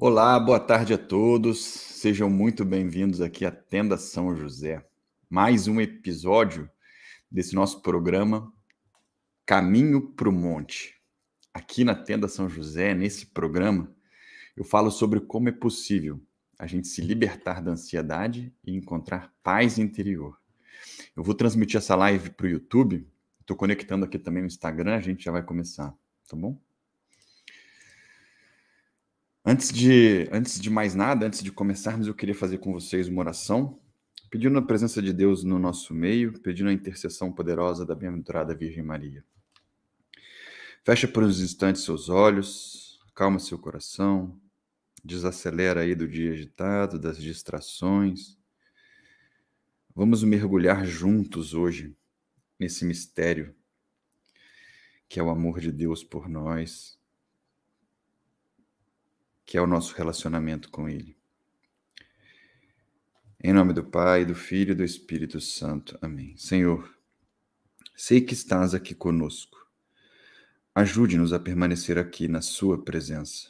Olá, boa tarde a todos. Sejam muito bem-vindos aqui à Tenda São José. Mais um episódio desse nosso programa Caminho para o Monte. Aqui na Tenda São José, nesse programa, eu falo sobre como é possível a gente se libertar da ansiedade e encontrar paz interior. Eu vou transmitir essa live para o YouTube, estou conectando aqui também no Instagram, a gente já vai começar, tá bom? Antes de, antes de mais nada, antes de começarmos, eu queria fazer com vocês uma oração, pedindo a presença de Deus no nosso meio, pedindo a intercessão poderosa da bem-aventurada Virgem Maria. Fecha por uns instantes seus olhos, calma seu coração, desacelera aí do dia agitado, das distrações. Vamos mergulhar juntos hoje nesse mistério que é o amor de Deus por nós que é o nosso relacionamento com Ele. Em nome do Pai, do Filho e do Espírito Santo. Amém. Senhor, sei que estás aqui conosco. Ajude-nos a permanecer aqui na Sua presença.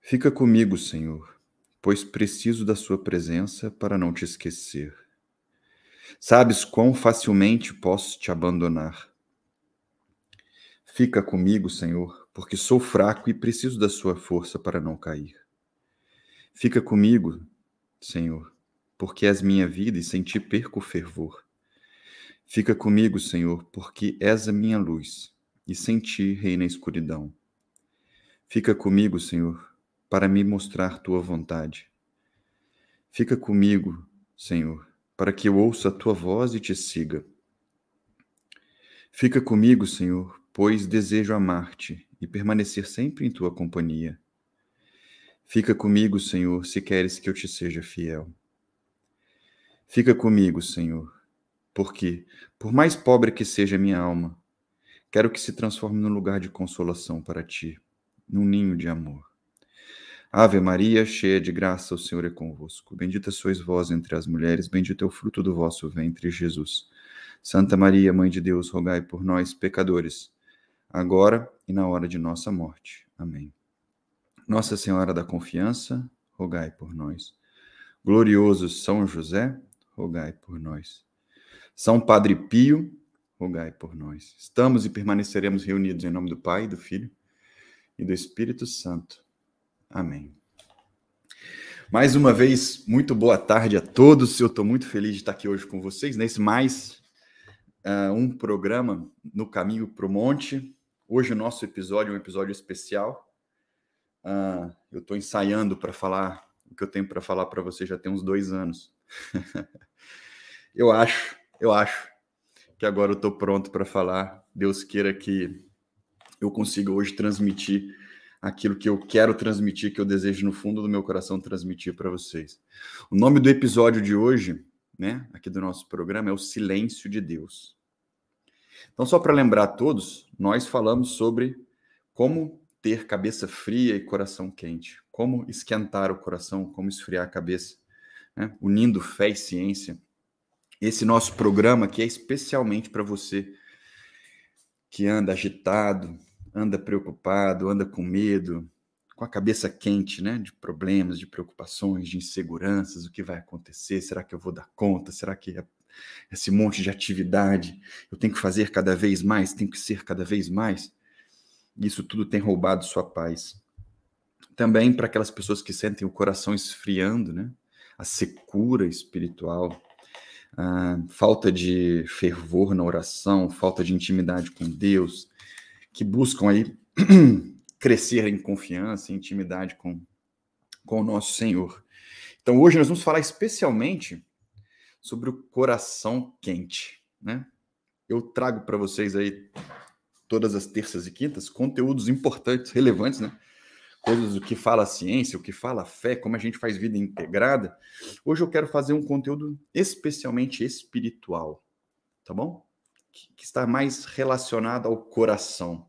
Fica comigo, Senhor, pois preciso da Sua presença para não te esquecer. Sabes quão facilmente posso te abandonar. Fica comigo, Senhor, porque sou fraco e preciso da sua força para não cair. Fica comigo, Senhor, porque és minha vida e sem ti perco o fervor. Fica comigo, Senhor, porque és a minha luz e sem ti reina a escuridão. Fica comigo, Senhor, para me mostrar tua vontade. Fica comigo, Senhor, para que eu ouça a tua voz e te siga. Fica comigo, Senhor, pois desejo amar-te e permanecer sempre em tua companhia. Fica comigo, Senhor, se queres que eu te seja fiel. Fica comigo, Senhor, porque, por mais pobre que seja minha alma, quero que se transforme num lugar de consolação para ti, num ninho de amor. Ave Maria, cheia de graça, o Senhor é convosco. Bendita sois vós entre as mulheres, bendito é o fruto do vosso ventre, Jesus. Santa Maria, Mãe de Deus, rogai por nós, pecadores agora e na hora de nossa morte. Amém. Nossa Senhora da Confiança, rogai por nós. Glorioso São José, rogai por nós. São Padre Pio, rogai por nós. Estamos e permaneceremos reunidos em nome do Pai, do Filho e do Espírito Santo. Amém. Mais uma vez, muito boa tarde a todos. Eu estou muito feliz de estar aqui hoje com vocês nesse mais uh, um programa no caminho para o monte. Hoje o nosso episódio é um episódio especial. Uh, eu estou ensaiando para falar o que eu tenho para falar para você já tem uns dois anos. eu acho, eu acho que agora eu estou pronto para falar. Deus queira que eu consiga hoje transmitir aquilo que eu quero transmitir, que eu desejo no fundo do meu coração transmitir para vocês. O nome do episódio de hoje, né, aqui do nosso programa, é o Silêncio de Deus. Então, só para lembrar a todos, nós falamos sobre como ter cabeça fria e coração quente, como esquentar o coração, como esfriar a cabeça, né? unindo fé e ciência. Esse nosso programa que é especialmente para você que anda agitado, anda preocupado, anda com medo, com a cabeça quente, né? De problemas, de preocupações, de inseguranças, o que vai acontecer? Será que eu vou dar conta? Será que é esse monte de atividade, eu tenho que fazer cada vez mais, tenho que ser cada vez mais. Isso tudo tem roubado sua paz. Também para aquelas pessoas que sentem o coração esfriando, né? A secura espiritual, a falta de fervor na oração, falta de intimidade com Deus, que buscam aí crescer em confiança, em intimidade com, com o nosso Senhor. Então hoje nós vamos falar especialmente sobre o coração quente, né? Eu trago para vocês aí todas as terças e quintas conteúdos importantes, relevantes, né? Coisas do que fala a ciência, o que fala a fé, como a gente faz vida integrada. Hoje eu quero fazer um conteúdo especialmente espiritual, tá bom? Que está mais relacionado ao coração,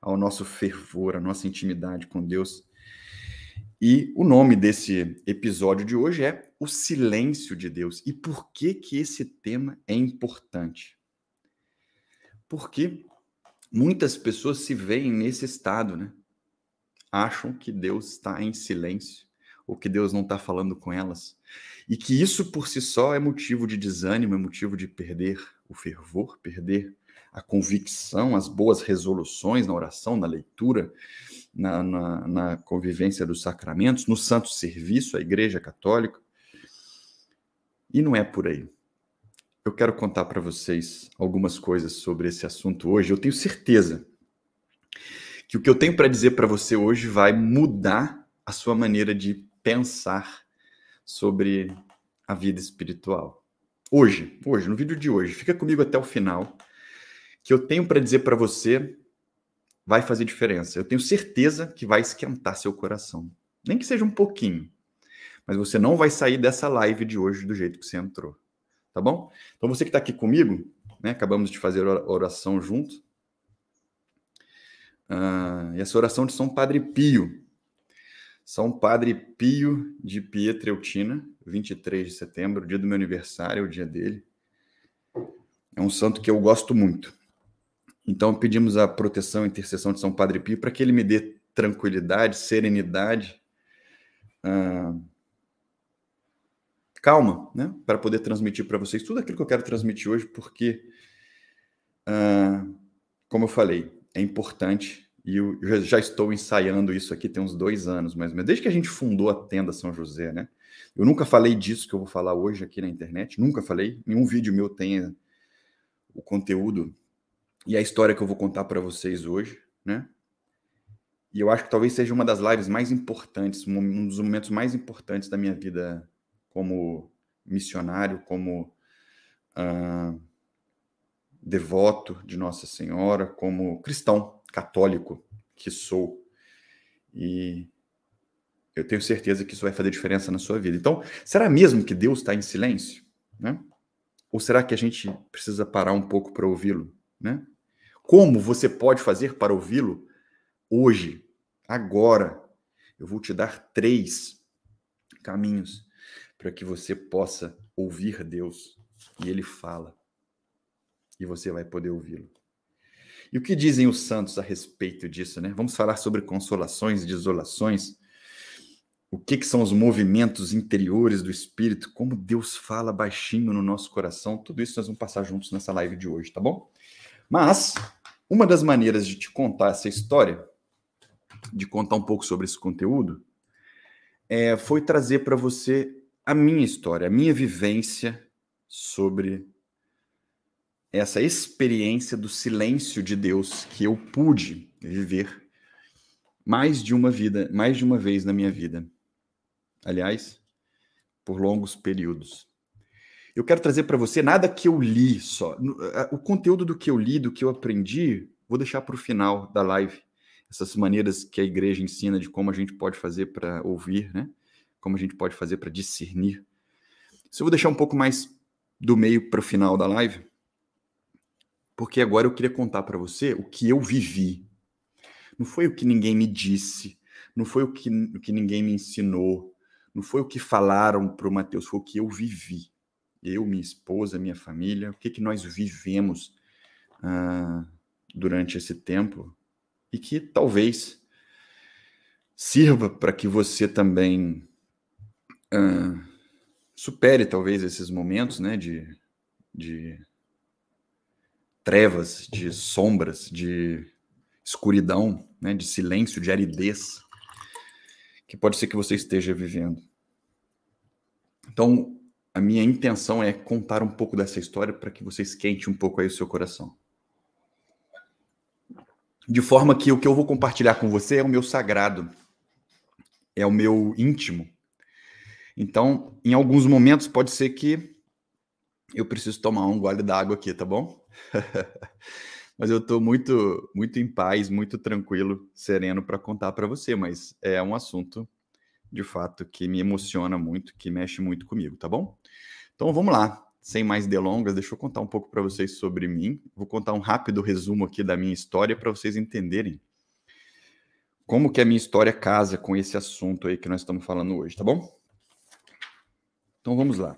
ao nosso fervor, à nossa intimidade com Deus e o nome desse episódio de hoje é O Silêncio de Deus. E por que que esse tema é importante? Porque muitas pessoas se veem nesse estado, né? Acham que Deus está em silêncio, ou que Deus não está falando com elas. E que isso por si só é motivo de desânimo, é motivo de perder o fervor, perder a convicção, as boas resoluções na oração, na leitura, na, na, na convivência dos sacramentos, no santo serviço à Igreja Católica. E não é por aí. Eu quero contar para vocês algumas coisas sobre esse assunto hoje. Eu tenho certeza que o que eu tenho para dizer para você hoje vai mudar a sua maneira de pensar sobre a vida espiritual. Hoje, hoje, no vídeo de hoje. Fica comigo até o final que eu tenho para dizer para você vai fazer diferença. Eu tenho certeza que vai esquentar seu coração. Nem que seja um pouquinho. Mas você não vai sair dessa live de hoje do jeito que você entrou. Tá bom? Então você que está aqui comigo, né, acabamos de fazer oração junto. Ah, e essa oração de São Padre Pio. São Padre Pio de Pietreutina, 23 de setembro, dia do meu aniversário, é o dia dele. É um santo que eu gosto muito. Então pedimos a proteção e intercessão de São Padre Pio para que ele me dê tranquilidade, serenidade, uh, calma, né? Para poder transmitir para vocês tudo aquilo que eu quero transmitir hoje, porque, uh, como eu falei, é importante e eu já estou ensaiando isso aqui tem uns dois anos, mas desde que a gente fundou a tenda São José, né? Eu nunca falei disso que eu vou falar hoje aqui na internet, nunca falei. Nenhum vídeo meu tenha o conteúdo e a história que eu vou contar para vocês hoje, né? E eu acho que talvez seja uma das lives mais importantes, um dos momentos mais importantes da minha vida como missionário, como uh, devoto de Nossa Senhora, como cristão católico que sou. E eu tenho certeza que isso vai fazer diferença na sua vida. Então, será mesmo que Deus está em silêncio? Né? Ou será que a gente precisa parar um pouco para ouvi-lo? Né? Como você pode fazer para ouvi-lo? Hoje, agora, eu vou te dar três caminhos para que você possa ouvir Deus. E ele fala, e você vai poder ouvi-lo. E o que dizem os santos a respeito disso, né? Vamos falar sobre consolações e desolações. O que, que são os movimentos interiores do espírito? Como Deus fala baixinho no nosso coração? Tudo isso nós vamos passar juntos nessa live de hoje, tá bom? Mas uma das maneiras de te contar essa história, de contar um pouco sobre esse conteúdo, é, foi trazer para você a minha história, a minha vivência sobre essa experiência do silêncio de Deus que eu pude viver mais de uma vida, mais de uma vez na minha vida. Aliás, por longos períodos. Eu quero trazer para você nada que eu li só. O conteúdo do que eu li, do que eu aprendi, vou deixar para o final da live. Essas maneiras que a igreja ensina de como a gente pode fazer para ouvir, né? Como a gente pode fazer para discernir. Se eu vou deixar um pouco mais do meio para o final da live, porque agora eu queria contar para você o que eu vivi. Não foi o que ninguém me disse, não foi o que, o que ninguém me ensinou, não foi o que falaram para o Mateus, foi o que eu vivi eu, minha esposa, minha família, o que, que nós vivemos ah, durante esse tempo e que talvez sirva para que você também ah, supere talvez esses momentos né, de, de trevas, de sombras, de escuridão, né, de silêncio, de aridez, que pode ser que você esteja vivendo. Então, a minha intenção é contar um pouco dessa história para que você esquente um pouco aí o seu coração. De forma que o que eu vou compartilhar com você é o meu sagrado, é o meu íntimo. Então, em alguns momentos, pode ser que eu preciso tomar um gole d'água aqui, tá bom? mas eu estou muito, muito em paz, muito tranquilo, sereno para contar para você. Mas é um assunto de fato, que me emociona muito, que mexe muito comigo, tá bom? Então vamos lá. Sem mais delongas, deixa eu contar um pouco para vocês sobre mim. Vou contar um rápido resumo aqui da minha história para vocês entenderem como que a minha história casa com esse assunto aí que nós estamos falando hoje, tá bom? Então vamos lá.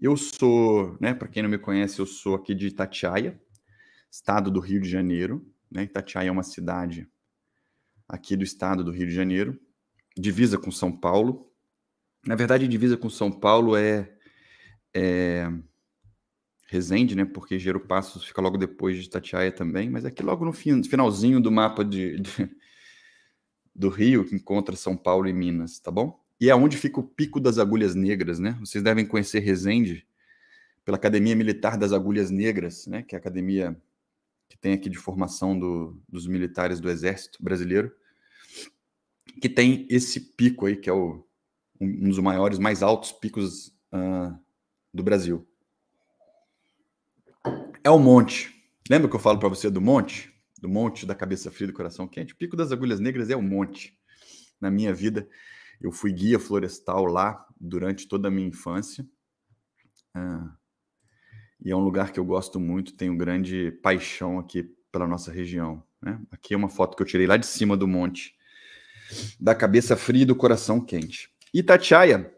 Eu sou, né, para quem não me conhece, eu sou aqui de Itatiaia, estado do Rio de Janeiro, né? Itatiaia é uma cidade aqui do estado do Rio de Janeiro, divisa com São Paulo. Na verdade, divisa com São Paulo é, é Resende, né? Porque Gero Passos fica logo depois de Tatiaia também, mas aqui logo no fim, finalzinho do mapa de, de, do Rio que encontra São Paulo e Minas, tá bom? E é onde fica o Pico das Agulhas Negras, né? Vocês devem conhecer Resende pela Academia Militar das Agulhas Negras, né? Que é a academia que tem aqui de formação do, dos militares do Exército Brasileiro que tem esse pico aí, que é o, um dos maiores, mais altos picos uh, do Brasil. É o monte. Lembra que eu falo para você do monte? Do monte da cabeça fria do coração quente? O pico das agulhas negras é o monte. Na minha vida, eu fui guia florestal lá durante toda a minha infância. Uh, e é um lugar que eu gosto muito, tenho grande paixão aqui pela nossa região. Né? Aqui é uma foto que eu tirei lá de cima do monte da cabeça fria e do coração quente. Itatiaia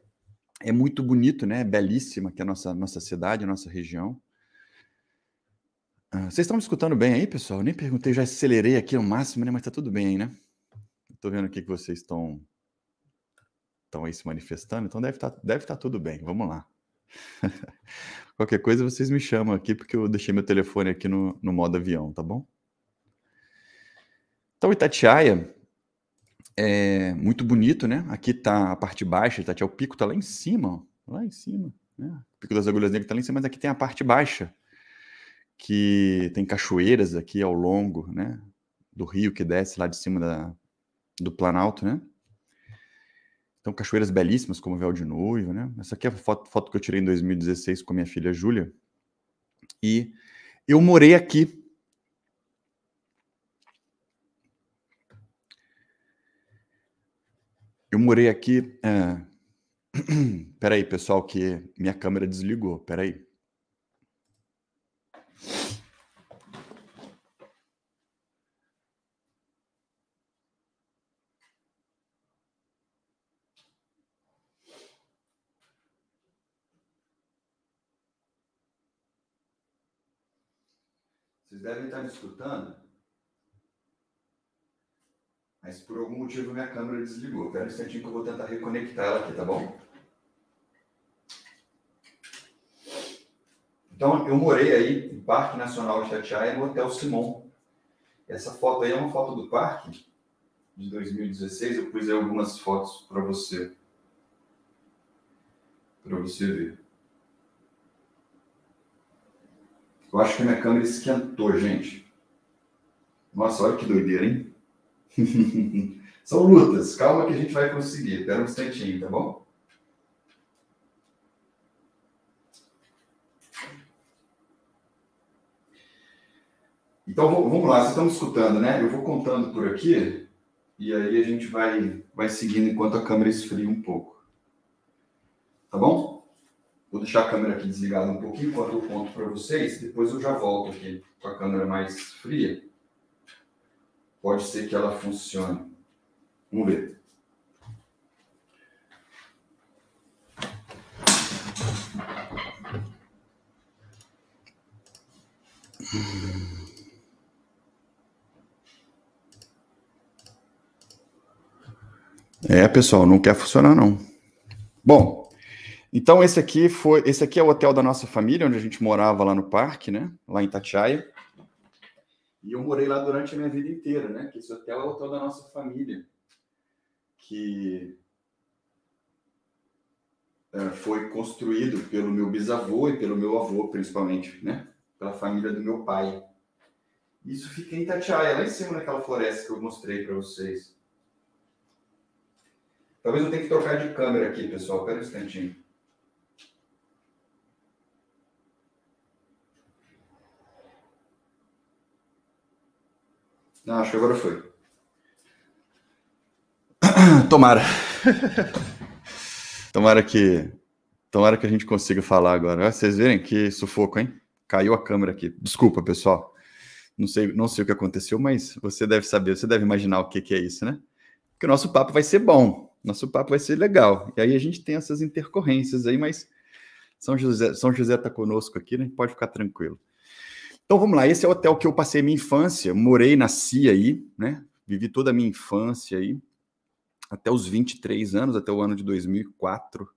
é muito bonito, né? É belíssima, que é a nossa, nossa cidade, a nossa região. Ah, vocês estão me escutando bem aí, pessoal? Eu nem perguntei, já acelerei aqui ao máximo, né? Mas tá tudo bem aí, né? Estou vendo aqui que vocês estão estão aí se manifestando, então deve estar tá, deve tá tudo bem. Vamos lá. Qualquer coisa vocês me chamam aqui, porque eu deixei meu telefone aqui no, no modo avião, tá bom? Então, Itatiaia é muito bonito, né? Aqui tá a parte baixa, tá, o pico tá lá em cima, ó, lá em cima, né? O pico das agulhas negras tá lá em cima, mas aqui tem a parte baixa, que tem cachoeiras aqui ao longo, né? Do rio que desce lá de cima da, do Planalto, né? Então, cachoeiras belíssimas, como o véu de noivo, né? Essa aqui é a foto, foto que eu tirei em 2016 com minha filha Júlia. E eu morei aqui Eu morei aqui. É... Peraí, pessoal, que minha câmera desligou. Peraí. Vocês devem estar me escutando? Mas por algum motivo minha câmera desligou. Espera um instantinho que eu vou tentar reconectar ela aqui, tá bom? Então, eu morei aí no Parque Nacional de no Hotel Simon. Essa foto aí é uma foto do parque de 2016. Eu pus aí algumas fotos para você. Para você ver. Eu acho que minha câmera esquentou, gente. Nossa, olha que doideira, hein? São lutas, calma que a gente vai conseguir. Espera um instantinho, tá bom? Então vamos lá, vocês estão me escutando, né? Eu vou contando por aqui e aí a gente vai, vai seguindo enquanto a câmera esfria um pouco. Tá bom? Vou deixar a câmera aqui desligada um pouquinho enquanto eu conto para vocês, depois eu já volto aqui com a câmera mais fria. Pode ser que ela funcione. Vamos ver. É, pessoal, não quer funcionar não. Bom, então esse aqui foi, esse aqui é o hotel da nossa família onde a gente morava lá no parque, né? Lá em Tatiaia. E eu morei lá durante a minha vida inteira, né? Que esse hotel é o hotel da nossa família. Que é, foi construído pelo meu bisavô e pelo meu avô, principalmente, né? Pela família do meu pai. Isso fica em Itatiaia, lá em cima naquela floresta que eu mostrei para vocês. Talvez eu tenha que trocar de câmera aqui, pessoal. Espera um instantinho. Não, acho que agora foi. Tomara. tomara que tomara que a gente consiga falar agora. Vocês verem que sufoco, hein? Caiu a câmera aqui. Desculpa, pessoal. Não sei, não sei o que aconteceu, mas você deve saber, você deve imaginar o que, que é isso, né? Porque o nosso papo vai ser bom, nosso papo vai ser legal. E aí a gente tem essas intercorrências aí, mas São José está São José tá conosco aqui, né? Pode ficar tranquilo. Então vamos lá, esse é o hotel que eu passei minha infância, morei, nasci aí, né? Vivi toda a minha infância aí, até os 23 anos, até o ano de 2004.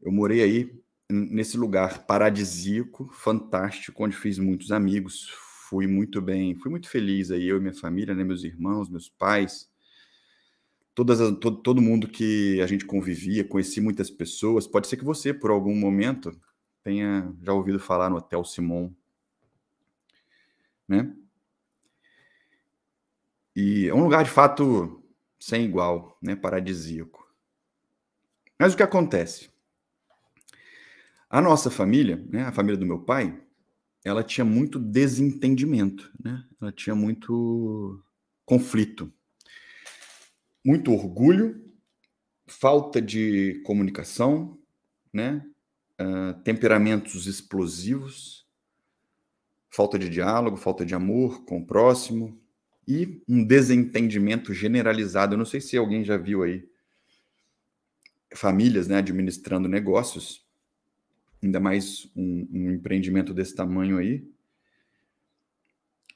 Eu morei aí nesse lugar paradisíaco, fantástico, onde fiz muitos amigos, fui muito bem, fui muito feliz aí, eu e minha família, né, meus irmãos, meus pais, todas as, todo, todo mundo que a gente convivia, conheci muitas pessoas. Pode ser que você, por algum momento, tenha já ouvido falar no Hotel Simon né? E é um lugar de fato sem igual, né? Paradisíaco. Mas o que acontece? A nossa família, né? A família do meu pai, ela tinha muito desentendimento, né? Ela tinha muito conflito, muito orgulho, falta de comunicação, né? Uh, temperamentos explosivos, falta de diálogo, falta de amor com o próximo e um desentendimento generalizado. Eu não sei se alguém já viu aí famílias né, administrando negócios, ainda mais um, um empreendimento desse tamanho aí.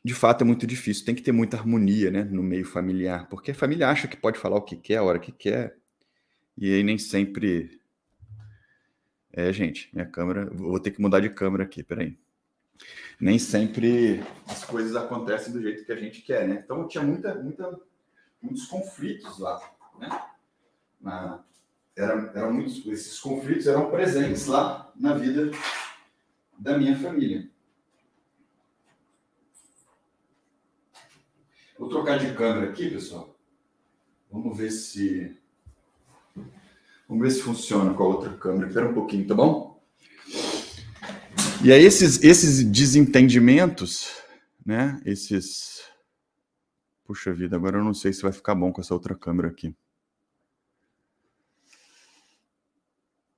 De fato, é muito difícil. Tem que ter muita harmonia né, no meio familiar, porque a família acha que pode falar o que quer, a hora que quer, e aí nem sempre. É, gente, minha câmera. Vou ter que mudar de câmera aqui, peraí nem sempre as coisas acontecem do jeito que a gente quer, né? Então tinha muita, muita, muitos conflitos lá, né? Na, era, eram muitos, esses conflitos eram presentes lá na vida da minha família. Vou trocar de câmera aqui, pessoal. Vamos ver se vamos ver se funciona com a outra câmera. Espera um pouquinho, tá bom? E aí esses, esses desentendimentos, né? Esses. Puxa vida, agora eu não sei se vai ficar bom com essa outra câmera aqui.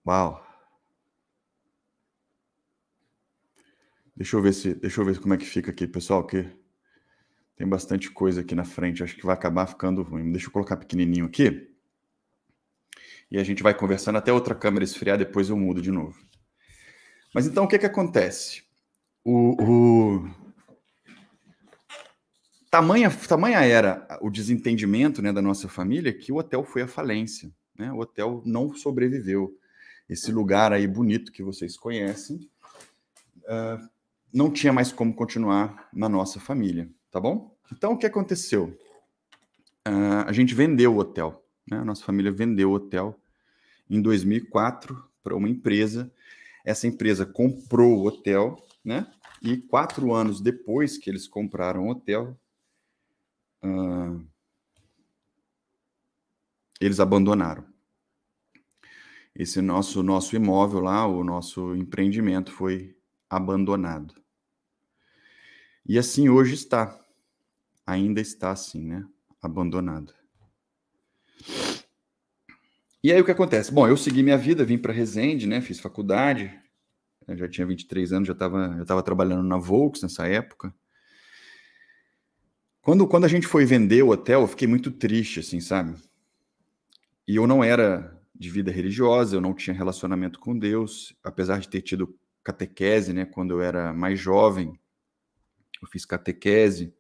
Uau! Deixa eu ver se, deixa eu ver como é que fica aqui, pessoal, que tem bastante coisa aqui na frente, acho que vai acabar ficando ruim. Deixa eu colocar pequenininho aqui. E a gente vai conversando até outra câmera esfriar, depois eu mudo de novo. Mas então o que, é que acontece? O, o... Tamanha, tamanha era o desentendimento né, da nossa família que o hotel foi à falência. Né? O hotel não sobreviveu. Esse lugar aí bonito que vocês conhecem uh, não tinha mais como continuar na nossa família, tá bom? Então o que aconteceu? Uh, a gente vendeu o hotel. Né? A nossa família vendeu o hotel em 2004 para uma empresa essa empresa comprou o hotel, né? E quatro anos depois que eles compraram o hotel, uh, eles abandonaram. Esse nosso, nosso imóvel lá, o nosso empreendimento foi abandonado. E assim hoje está. Ainda está assim, né? Abandonado. E aí o que acontece? Bom, eu segui minha vida, vim para Resende, né? Fiz faculdade. Eu já tinha 23 anos, já estava já tava trabalhando na Volks nessa época. Quando, quando a gente foi vender o hotel, eu fiquei muito triste, assim, sabe? E eu não era de vida religiosa, eu não tinha relacionamento com Deus, apesar de ter tido catequese, né? Quando eu era mais jovem, eu fiz catequese.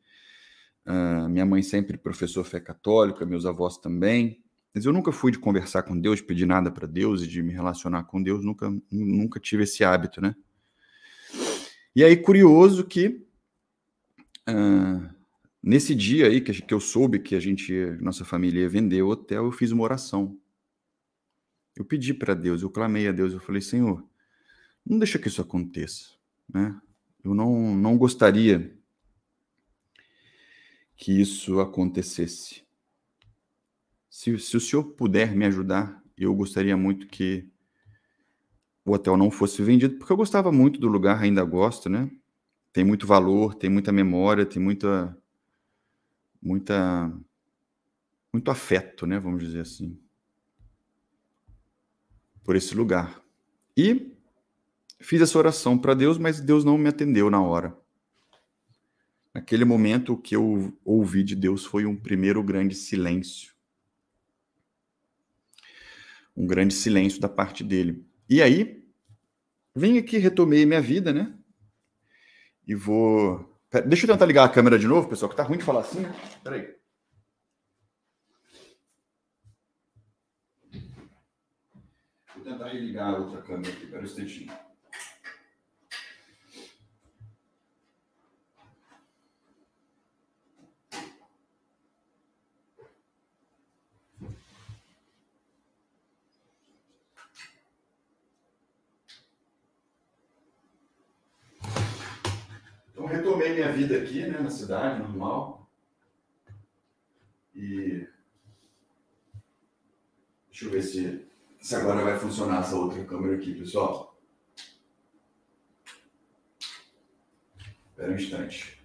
Uh, minha mãe sempre professou fé católica, meus avós também. Mas eu nunca fui de conversar com Deus, pedir nada para Deus e de me relacionar com Deus, nunca, nunca tive esse hábito, né? E aí, curioso que uh, nesse dia aí que, que eu soube que a gente, nossa família ia vender o hotel, eu fiz uma oração. Eu pedi para Deus, eu clamei a Deus, eu falei, Senhor, não deixa que isso aconteça, né? Eu não, não gostaria que isso acontecesse. Se, se o senhor puder me ajudar, eu gostaria muito que o hotel não fosse vendido, porque eu gostava muito do lugar, ainda gosto, né? Tem muito valor, tem muita memória, tem muita. muita muito afeto, né? Vamos dizer assim. Por esse lugar. E fiz essa oração para Deus, mas Deus não me atendeu na hora. Naquele momento, o que eu ouvi de Deus foi um primeiro grande silêncio um grande silêncio da parte dele. E aí, vim aqui, retomei minha vida, né? E vou. Pera, deixa eu tentar ligar a câmera de novo, pessoal, que tá ruim de falar assim, né? Peraí. Vou tentar ligar a outra câmera aqui, peraí um instantinho. Então, retomei minha vida aqui, né, na cidade, normal. E deixa eu ver se, se agora vai funcionar essa outra câmera aqui, pessoal. Espera um instante.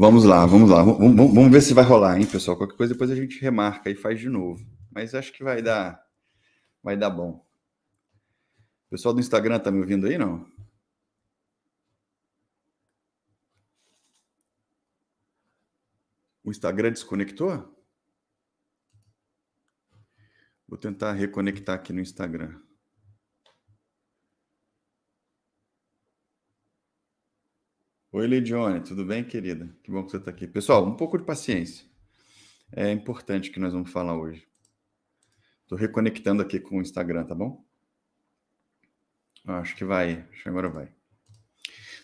Vamos lá, vamos lá. Vamos, vamos, ver se vai rolar, hein, pessoal? Qualquer coisa depois a gente remarca e faz de novo. Mas acho que vai dar, vai dar bom. O pessoal do Instagram tá me ouvindo aí, não? O Instagram desconectou? Vou tentar reconectar aqui no Instagram. Oi, Lidione, tudo bem, querida? Que bom que você está aqui. Pessoal, um pouco de paciência. É importante que nós vamos falar hoje. Estou reconectando aqui com o Instagram, tá bom? Acho que vai, acho que agora vai.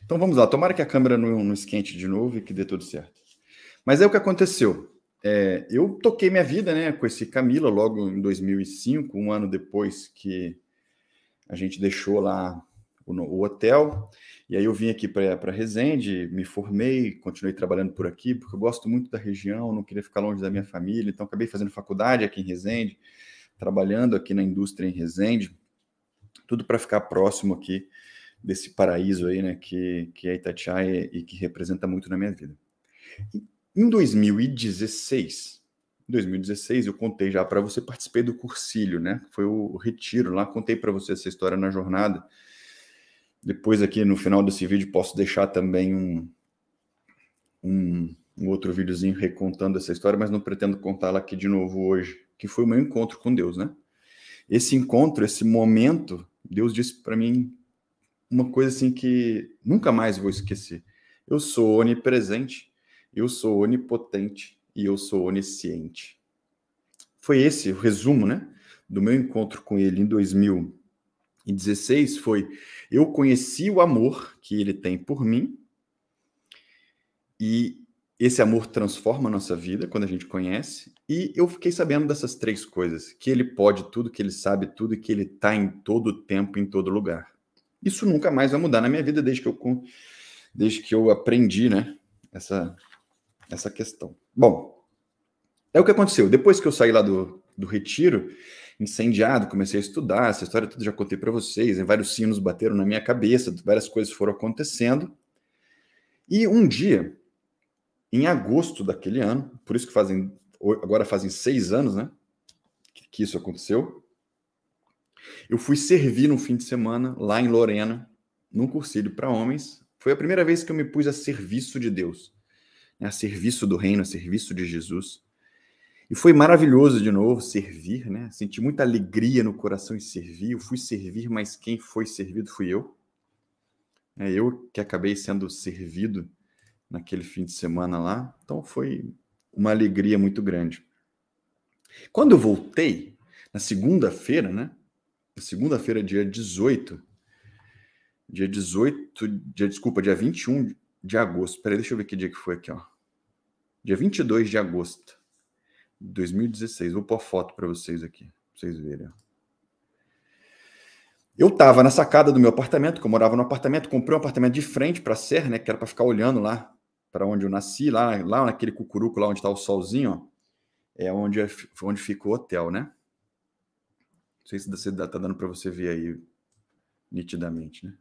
Então vamos lá, tomara que a câmera não, não esquente de novo e que dê tudo certo. Mas é o que aconteceu. É, eu toquei minha vida né, com esse Camila logo em 2005, um ano depois que a gente deixou lá o, o hotel. E aí eu vim aqui para Resende, me formei, continuei trabalhando por aqui, porque eu gosto muito da região, não queria ficar longe da minha família, então acabei fazendo faculdade aqui em Resende, trabalhando aqui na indústria em Resende, tudo para ficar próximo aqui desse paraíso aí, né, que, que é Itatiaia e que representa muito na minha vida. Em 2016, em 2016 eu contei já para você, participei do cursilho, né, foi o retiro lá, contei para você essa história na jornada, depois aqui no final desse vídeo posso deixar também um, um, um outro videozinho recontando essa história, mas não pretendo contá-la aqui de novo hoje, que foi o meu encontro com Deus, né? Esse encontro, esse momento, Deus disse para mim uma coisa assim que nunca mais vou esquecer. Eu sou onipresente, eu sou onipotente e eu sou onisciente. Foi esse o resumo, né, do meu encontro com ele em 2000 e 16 foi: Eu conheci o amor que ele tem por mim, e esse amor transforma a nossa vida quando a gente conhece, e eu fiquei sabendo dessas três coisas: que ele pode tudo, que ele sabe tudo e que ele está em todo tempo, em todo lugar. Isso nunca mais vai mudar na minha vida desde que eu, desde que eu aprendi né, essa, essa questão. Bom, é o que aconteceu. Depois que eu saí lá do, do retiro, incendiado, comecei a estudar, essa história toda já contei para vocês, né, vários sinos bateram na minha cabeça, várias coisas foram acontecendo. E um dia, em agosto daquele ano, por isso que fazem agora fazem seis anos, né, que isso aconteceu, eu fui servir no fim de semana lá em Lorena, num cursilho para homens. Foi a primeira vez que eu me pus a serviço de Deus, né, a serviço do reino, a serviço de Jesus. E foi maravilhoso de novo servir, né? Senti muita alegria no coração em servir. Eu fui servir, mas quem foi servido fui eu. É eu que acabei sendo servido naquele fim de semana lá. Então foi uma alegria muito grande. Quando eu voltei, na segunda-feira, né? Na segunda-feira, dia 18. Dia 18, dia, desculpa, dia 21 de agosto. Peraí, deixa eu ver que dia que foi aqui, ó. Dia 22 de agosto 2016. Vou pôr a foto para vocês aqui, vocês verem. Eu estava na sacada do meu apartamento, que eu morava no apartamento, comprei um apartamento de frente para a serra, né, que era para ficar olhando lá para onde eu nasci, lá, lá naquele cucuruco, lá onde está o solzinho, ó, é onde, é, onde fica o hotel, né? Não sei se está dando para você ver aí nitidamente, né?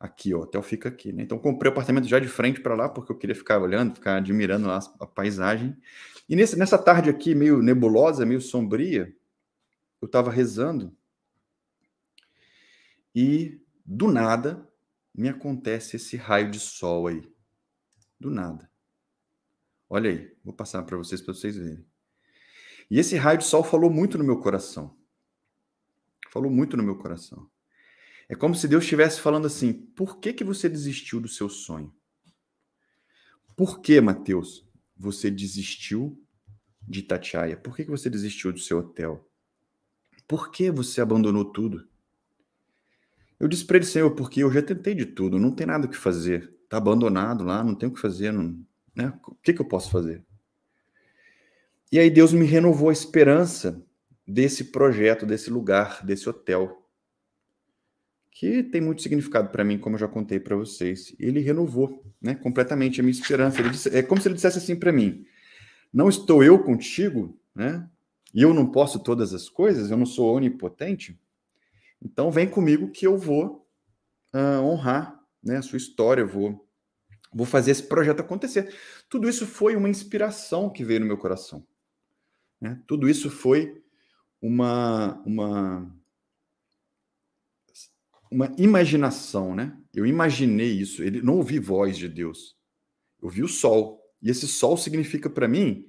Aqui, ó, o hotel fica aqui, né? Então comprei o apartamento já de frente para lá, porque eu queria ficar olhando, ficar admirando lá a paisagem. E nesse, nessa tarde aqui, meio nebulosa, meio sombria, eu estava rezando e do nada me acontece esse raio de sol aí. Do nada. Olha aí, vou passar para vocês para vocês verem. E esse raio de sol falou muito no meu coração. Falou muito no meu coração. É como se Deus estivesse falando assim: "Por que que você desistiu do seu sonho? Por que, Mateus? você desistiu de Itatiaia? Por que, que você desistiu do seu hotel? Por que você abandonou tudo? Eu disse para ele, Senhor, porque eu já tentei de tudo, não tem nada o que fazer. Tá abandonado lá, não tem o que fazer. Não, né? O que, que eu posso fazer? E aí Deus me renovou a esperança desse projeto, desse lugar, desse hotel que tem muito significado para mim, como eu já contei para vocês. Ele renovou, né, completamente a minha esperança. Disse, é como se ele dissesse assim para mim: "Não estou eu contigo, né? E eu não posso todas as coisas, eu não sou onipotente. Então vem comigo que eu vou uh, honrar, né, a sua história, eu vou vou fazer esse projeto acontecer. Tudo isso foi uma inspiração que veio no meu coração. Né? Tudo isso foi uma, uma uma imaginação, né? Eu imaginei isso. Ele não ouvi voz de Deus. Eu vi o sol. E esse sol significa para mim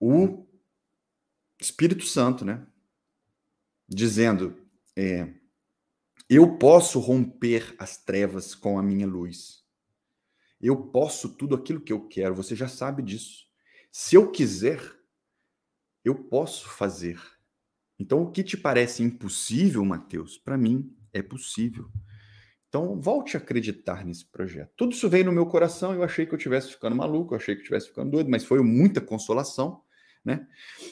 o Espírito Santo, né? Dizendo, é, eu posso romper as trevas com a minha luz. Eu posso tudo aquilo que eu quero. Você já sabe disso. Se eu quiser, eu posso fazer. Então, o que te parece impossível, Mateus, para mim é possível. Então, volte a acreditar nesse projeto. Tudo isso veio no meu coração, eu achei que eu estivesse ficando maluco, eu achei que eu estivesse ficando doido, mas foi muita consolação, né?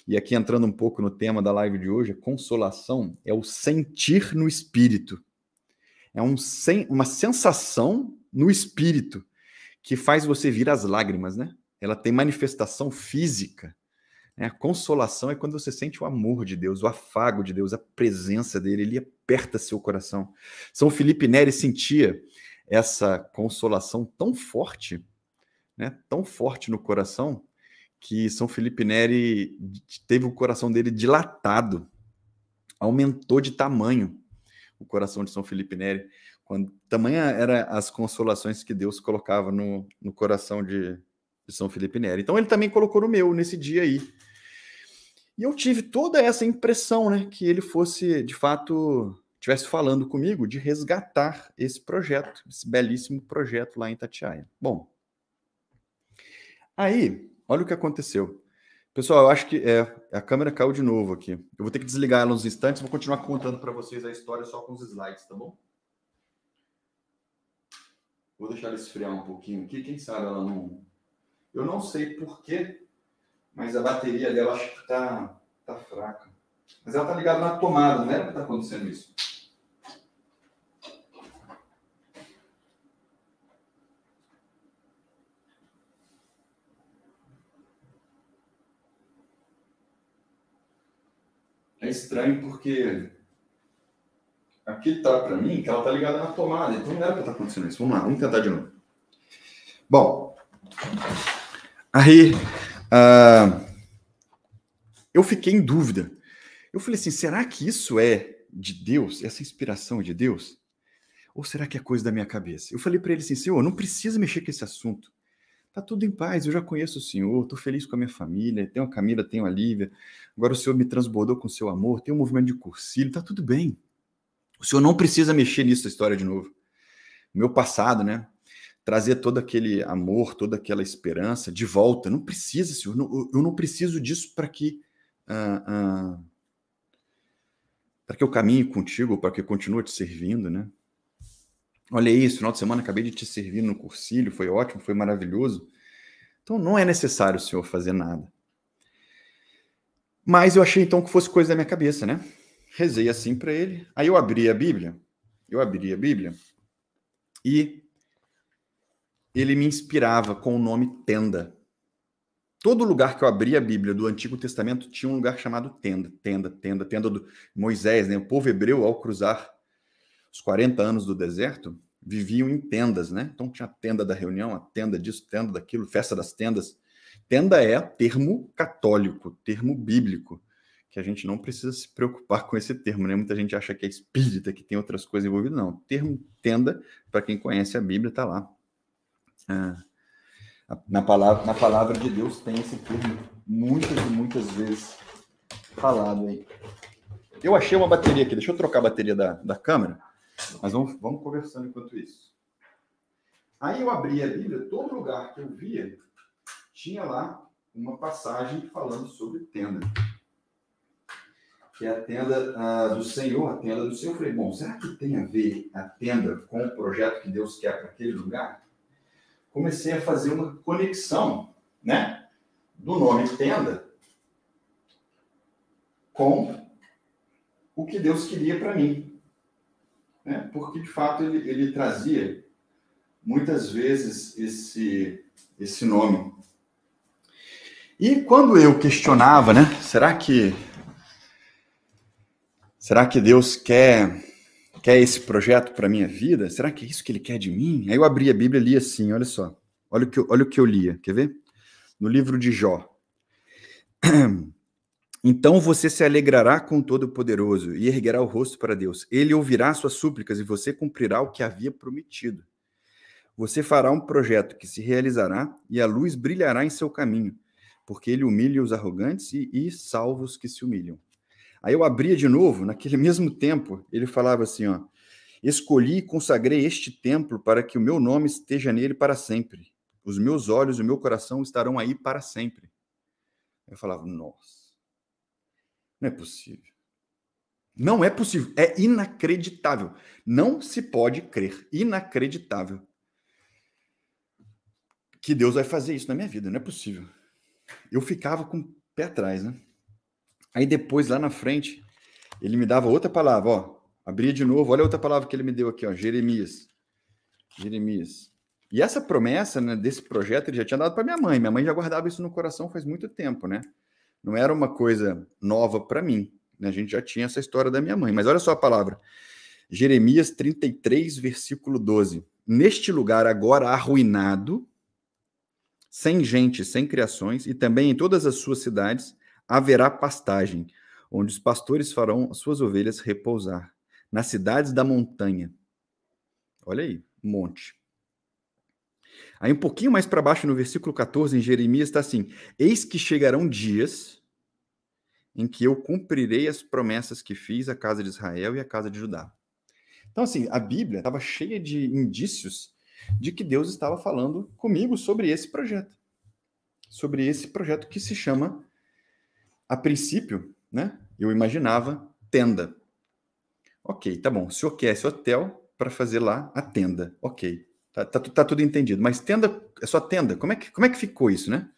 E aqui entrando um pouco no tema da live de hoje, a consolação é o sentir no espírito. É um sen uma sensação no espírito que faz você vir as lágrimas, né? Ela tem manifestação física. Né? A consolação é quando você sente o amor de Deus, o afago de Deus, a presença dele. Ele é aperta seu coração. São Felipe Neri sentia essa consolação tão forte, né, tão forte no coração, que São Felipe Neri teve o coração dele dilatado, aumentou de tamanho o coração de São Felipe Neri. Quando, tamanha eram as consolações que Deus colocava no, no coração de, de São Felipe Neri. Então ele também colocou no meu, nesse dia aí. E eu tive toda essa impressão, né, que ele fosse, de fato, estivesse falando comigo de resgatar esse projeto, esse belíssimo projeto lá em Itatiaia. Bom, aí, olha o que aconteceu. Pessoal, eu acho que é, a câmera caiu de novo aqui. Eu vou ter que desligar ela uns instantes, vou continuar contando para vocês a história só com os slides, tá bom? Vou deixar ela esfriar um pouquinho aqui, quem sabe ela não... Eu não sei por que mas a bateria dela acho que tá, tá fraca. Mas ela tá ligada na tomada, não né? era que tá acontecendo isso. É estranho porque aqui tá para mim que ela tá ligada na tomada, então não era para estar tá acontecendo isso. Vamos lá, vamos tentar de novo. Bom, aí Uh, eu fiquei em dúvida. Eu falei assim: será que isso é de Deus? Essa inspiração é de Deus? Ou será que é coisa da minha cabeça? Eu falei para ele assim: Senhor, não precisa mexer com esse assunto. Tá tudo em paz, eu já conheço o Senhor, tô feliz com a minha família, tenho a Camila, tenho a Lívia. Agora o Senhor me transbordou com o seu amor, tem um movimento de cursilho, tá tudo bem. O Senhor não precisa mexer nisso, a história de novo. Meu passado, né? trazer todo aquele amor, toda aquela esperança de volta. Não precisa, Senhor, não, eu não preciso disso para que. Uh, uh, para que eu caminhe contigo, para que eu continue te servindo, né? Olha isso, final de semana acabei de te servir no cursilho, foi ótimo, foi maravilhoso. Então não é necessário, Senhor, fazer nada. Mas eu achei então que fosse coisa da minha cabeça, né? Rezei assim para ele. Aí eu abri a Bíblia, eu abri a Bíblia e ele me inspirava com o nome tenda. Todo lugar que eu abria a Bíblia do Antigo Testamento tinha um lugar chamado tenda, tenda, tenda, tenda do Moisés, né? O povo hebreu ao cruzar os 40 anos do deserto, viviam em tendas, né? Então tinha a tenda da reunião, a tenda disso, tenda daquilo, festa das tendas. Tenda é termo católico, termo bíblico, que a gente não precisa se preocupar com esse termo, né? Muita gente acha que é espírita, que tem outras coisas envolvidas, não. O termo tenda, para quem conhece a Bíblia, está lá. É. Na, palavra, na palavra de Deus tem esse termo muitas e muitas vezes falado aí. Eu achei uma bateria aqui, deixa eu trocar a bateria da, da câmera, mas vamos, vamos conversando enquanto isso. Aí eu abri a Bíblia, todo lugar que eu via, tinha lá uma passagem falando sobre tenda. Que é a tenda ah, do Senhor, a tenda do Senhor. Eu falei, bom, será que tem a ver a tenda com o projeto que Deus quer para aquele lugar? comecei a fazer uma conexão, né, do nome tenda com o que Deus queria para mim, né? Porque de fato ele, ele trazia muitas vezes esse esse nome. E quando eu questionava, né, será que será que Deus quer quer esse projeto para minha vida? Será que é isso que ele quer de mim? Aí eu abri a Bíblia e li assim, olha só. Olha o que eu, olha o que eu lia, quer ver? No livro de Jó. Então você se alegrará com o Todo-Poderoso e erguerá o rosto para Deus. Ele ouvirá suas súplicas e você cumprirá o que havia prometido. Você fará um projeto que se realizará e a luz brilhará em seu caminho, porque ele humilha os arrogantes e, e salva os que se humilham. Aí eu abria de novo, naquele mesmo tempo, ele falava assim, ó, escolhi e consagrei este templo para que o meu nome esteja nele para sempre. Os meus olhos e o meu coração estarão aí para sempre. Eu falava, nossa, não é possível. Não é possível, é inacreditável. Não se pode crer, inacreditável. Que Deus vai fazer isso na minha vida, não é possível. Eu ficava com o pé atrás, né? Aí depois, lá na frente, ele me dava outra palavra, ó. Abria de novo, olha outra palavra que ele me deu aqui, ó, Jeremias. Jeremias. E essa promessa né, desse projeto ele já tinha dado para minha mãe. Minha mãe já guardava isso no coração faz muito tempo, né? Não era uma coisa nova para mim. Né? A gente já tinha essa história da minha mãe. Mas olha só a palavra. Jeremias 33, versículo 12. Neste lugar agora arruinado, sem gente, sem criações, e também em todas as suas cidades, haverá pastagem, onde os pastores farão suas ovelhas repousar, nas cidades da montanha. Olha aí, monte. Aí um pouquinho mais para baixo, no versículo 14, em Jeremias, está assim: Eis que chegarão dias em que eu cumprirei as promessas que fiz à casa de Israel e à casa de Judá. Então, assim, a Bíblia estava cheia de indícios de que Deus estava falando comigo sobre esse projeto. Sobre esse projeto que se chama a princípio, né, eu imaginava tenda. Ok, tá bom. Se aquece o é hotel para fazer lá a tenda. Ok, tá, tá, tá, tudo entendido. Mas tenda é só tenda? Como é, que, como é que ficou isso, né?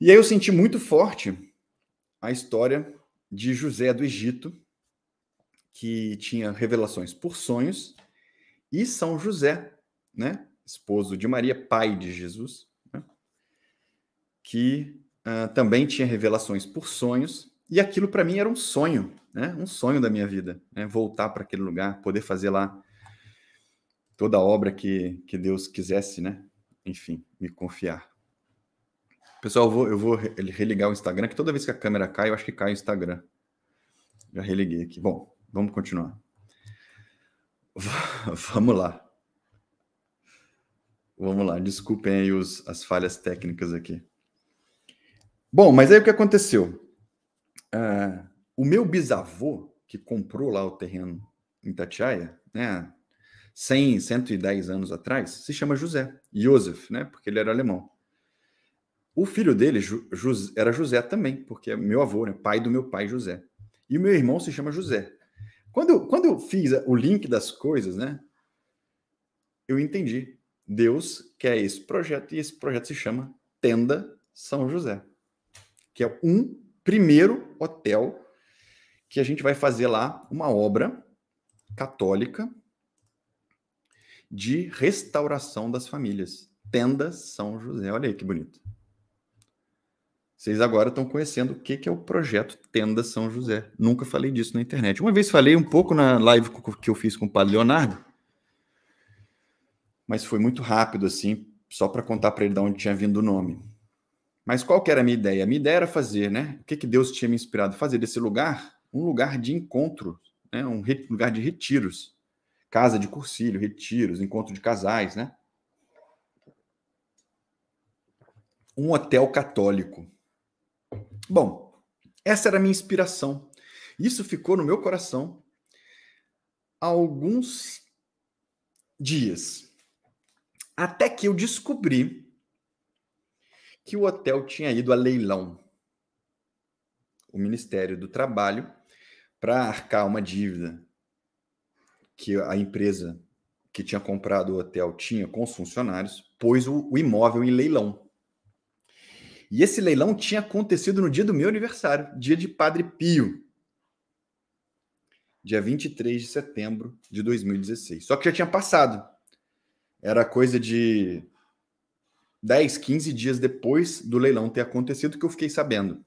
E aí eu senti muito forte a história de José do Egito, que tinha revelações por sonhos, e São José, né, esposo de Maria, pai de Jesus, né, que ah, também tinha revelações por sonhos, e aquilo para mim era um sonho, né? um sonho da minha vida, né? voltar para aquele lugar, poder fazer lá toda a obra que, que Deus quisesse, né? enfim, me confiar. Pessoal, eu vou, eu vou religar o Instagram, que toda vez que a câmera cai, eu acho que cai o Instagram. Já religuei aqui. Bom, vamos continuar. vamos lá. Vamos lá, desculpem aí os, as falhas técnicas aqui. Bom, mas aí o que aconteceu? Uh, o meu bisavô, que comprou lá o terreno em Tatiaia, né, 100, 110 anos atrás, se chama José, Josef, né, porque ele era alemão. O filho dele era José também, porque é meu avô, né, pai do meu pai José. E o meu irmão se chama José. Quando eu, quando eu fiz o link das coisas, né, eu entendi. Deus quer esse projeto e esse projeto se chama Tenda São José que é um primeiro hotel que a gente vai fazer lá uma obra católica de restauração das famílias. Tenda São José. Olha aí que bonito. Vocês agora estão conhecendo o que, que é o projeto Tenda São José. Nunca falei disso na internet. Uma vez falei um pouco na live que eu fiz com o padre Leonardo, mas foi muito rápido, assim, só para contar para ele de onde tinha vindo o nome. Mas qual que era a minha ideia? A minha ideia era fazer, né? O que, que Deus tinha me inspirado? Fazer desse lugar um lugar de encontro, né? um lugar de retiros. Casa de cursilho, retiros, encontro de casais, né? Um hotel católico. Bom, essa era a minha inspiração. Isso ficou no meu coração há alguns dias. Até que eu descobri que o hotel tinha ido a leilão. O Ministério do Trabalho para arcar uma dívida que a empresa que tinha comprado o hotel tinha com os funcionários, pôs o, o imóvel em leilão. E esse leilão tinha acontecido no dia do meu aniversário, dia de Padre Pio. Dia 23 de setembro de 2016. Só que já tinha passado. Era coisa de 10, 15 dias depois do leilão ter acontecido que eu fiquei sabendo.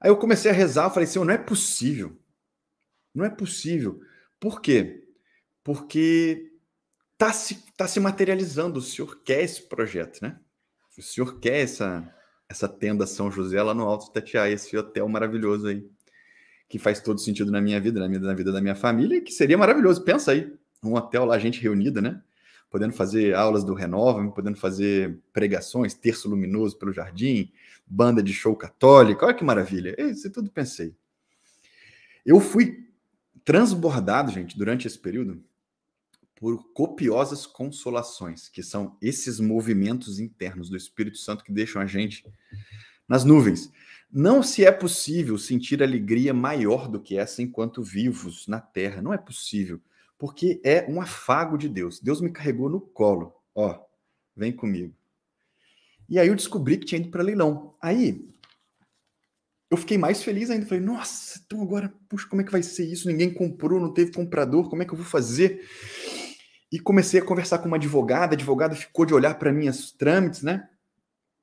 Aí eu comecei a rezar, falei assim, não é possível. Não é possível. Por quê? Porque tá se, tá se materializando, o senhor quer esse projeto, né? O senhor quer essa, essa tenda São José lá no Alto Tatiaia, esse hotel maravilhoso aí, que faz todo sentido na minha vida, na, na vida da minha família, e que seria maravilhoso. Pensa aí, um hotel lá, a gente reunida, né? podendo fazer aulas do Renova, podendo fazer pregações, terço luminoso pelo jardim, banda de show católica, olha que maravilha. É isso é tudo pensei. Eu fui transbordado, gente, durante esse período, por copiosas consolações, que são esses movimentos internos do Espírito Santo que deixam a gente nas nuvens. Não se é possível sentir alegria maior do que essa enquanto vivos na terra. Não é possível porque é um afago de Deus. Deus me carregou no colo. Ó, vem comigo. E aí eu descobri que tinha ido para leilão. Aí eu fiquei mais feliz ainda. Falei, nossa, então agora, puxa, como é que vai ser isso? Ninguém comprou, não teve comprador, como é que eu vou fazer? E comecei a conversar com uma advogada. A advogada ficou de olhar para minhas trâmites, né?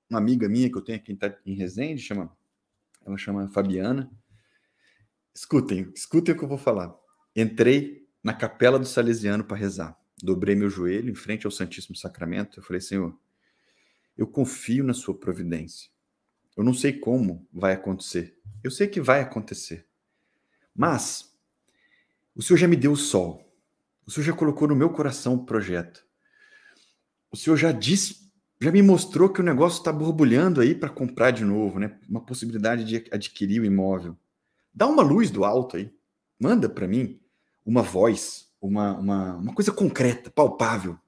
Uma amiga minha que eu tenho aqui em Resende, chama, ela chama Fabiana. Escutem, escutem o que eu vou falar. Entrei na capela do Salesiano para rezar. Dobrei meu joelho em frente ao Santíssimo Sacramento. Eu falei, Senhor, eu confio na Sua providência. Eu não sei como vai acontecer. Eu sei que vai acontecer. Mas o Senhor já me deu o sol. O Senhor já colocou no meu coração o projeto. O Senhor já disse, já me mostrou que o negócio está borbulhando aí para comprar de novo, né? Uma possibilidade de adquirir o imóvel. Dá uma luz do alto aí. Manda para mim uma voz, uma, uma, uma coisa concreta, palpável.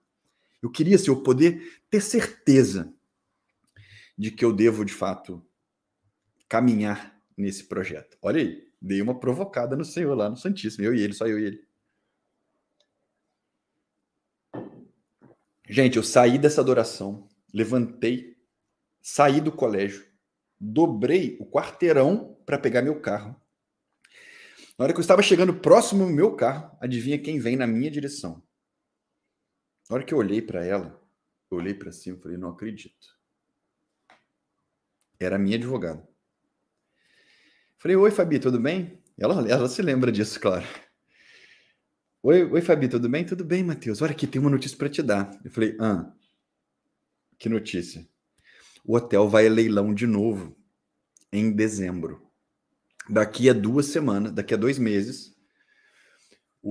Eu queria, Senhor, poder ter certeza de que eu devo, de fato, caminhar nesse projeto. Olha aí, dei uma provocada no Senhor lá no Santíssimo, eu e ele, só eu e ele. Gente, eu saí dessa adoração, levantei, saí do colégio, dobrei o quarteirão para pegar meu carro na hora que eu estava chegando próximo ao meu carro, adivinha quem vem na minha direção? Na hora que eu olhei para ela, eu olhei para cima e falei: não acredito. Era a minha advogada. Falei: oi, Fabi, tudo bem? Ela, ela se lembra disso, claro. Oi, oi, Fabi, tudo bem? Tudo bem, Matheus. Olha aqui, tem uma notícia para te dar. Eu falei: ah, que notícia? O hotel vai a leilão de novo em dezembro daqui a duas semanas, daqui a dois meses,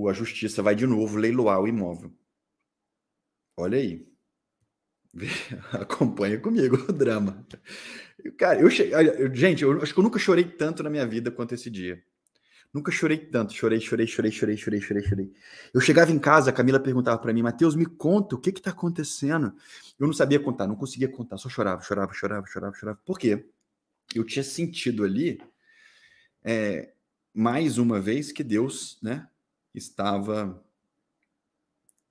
a justiça vai de novo leiloar o imóvel. Olha aí. Acompanha comigo o drama. Cara, eu, che... eu gente, eu acho que eu nunca chorei tanto na minha vida quanto esse dia. Nunca chorei tanto. Chorei, chorei, chorei, chorei, chorei, chorei, chorei. Eu chegava em casa, a Camila perguntava para mim, Mateus, me conta, o que que tá acontecendo? Eu não sabia contar, não conseguia contar, só chorava, chorava, chorava, chorava, chorava. Por quê? Eu tinha sentido ali é, mais uma vez que Deus né, estava.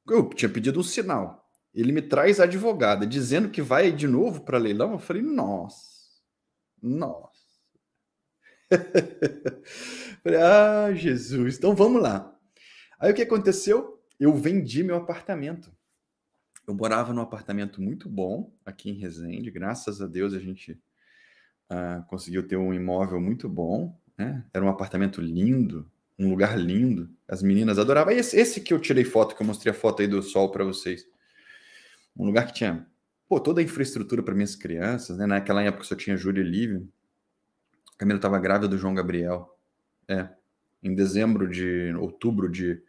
Eu tinha pedido um sinal. Ele me traz a advogada dizendo que vai de novo para leilão. Eu falei, nossa, nossa. falei, ah, Jesus, então vamos lá. Aí o que aconteceu? Eu vendi meu apartamento. Eu morava num apartamento muito bom aqui em Resende. Graças a Deus a gente uh, conseguiu ter um imóvel muito bom. Né? Era um apartamento lindo, um lugar lindo. As meninas adoravam. Esse, esse, que eu tirei foto, que eu mostrei a foto aí do sol para vocês. Um lugar que tinha pô, toda a infraestrutura para minhas crianças. Né? Naquela época só tinha Júlia e Lívia. A Camila estava grávida do João Gabriel. É. Em dezembro de outubro de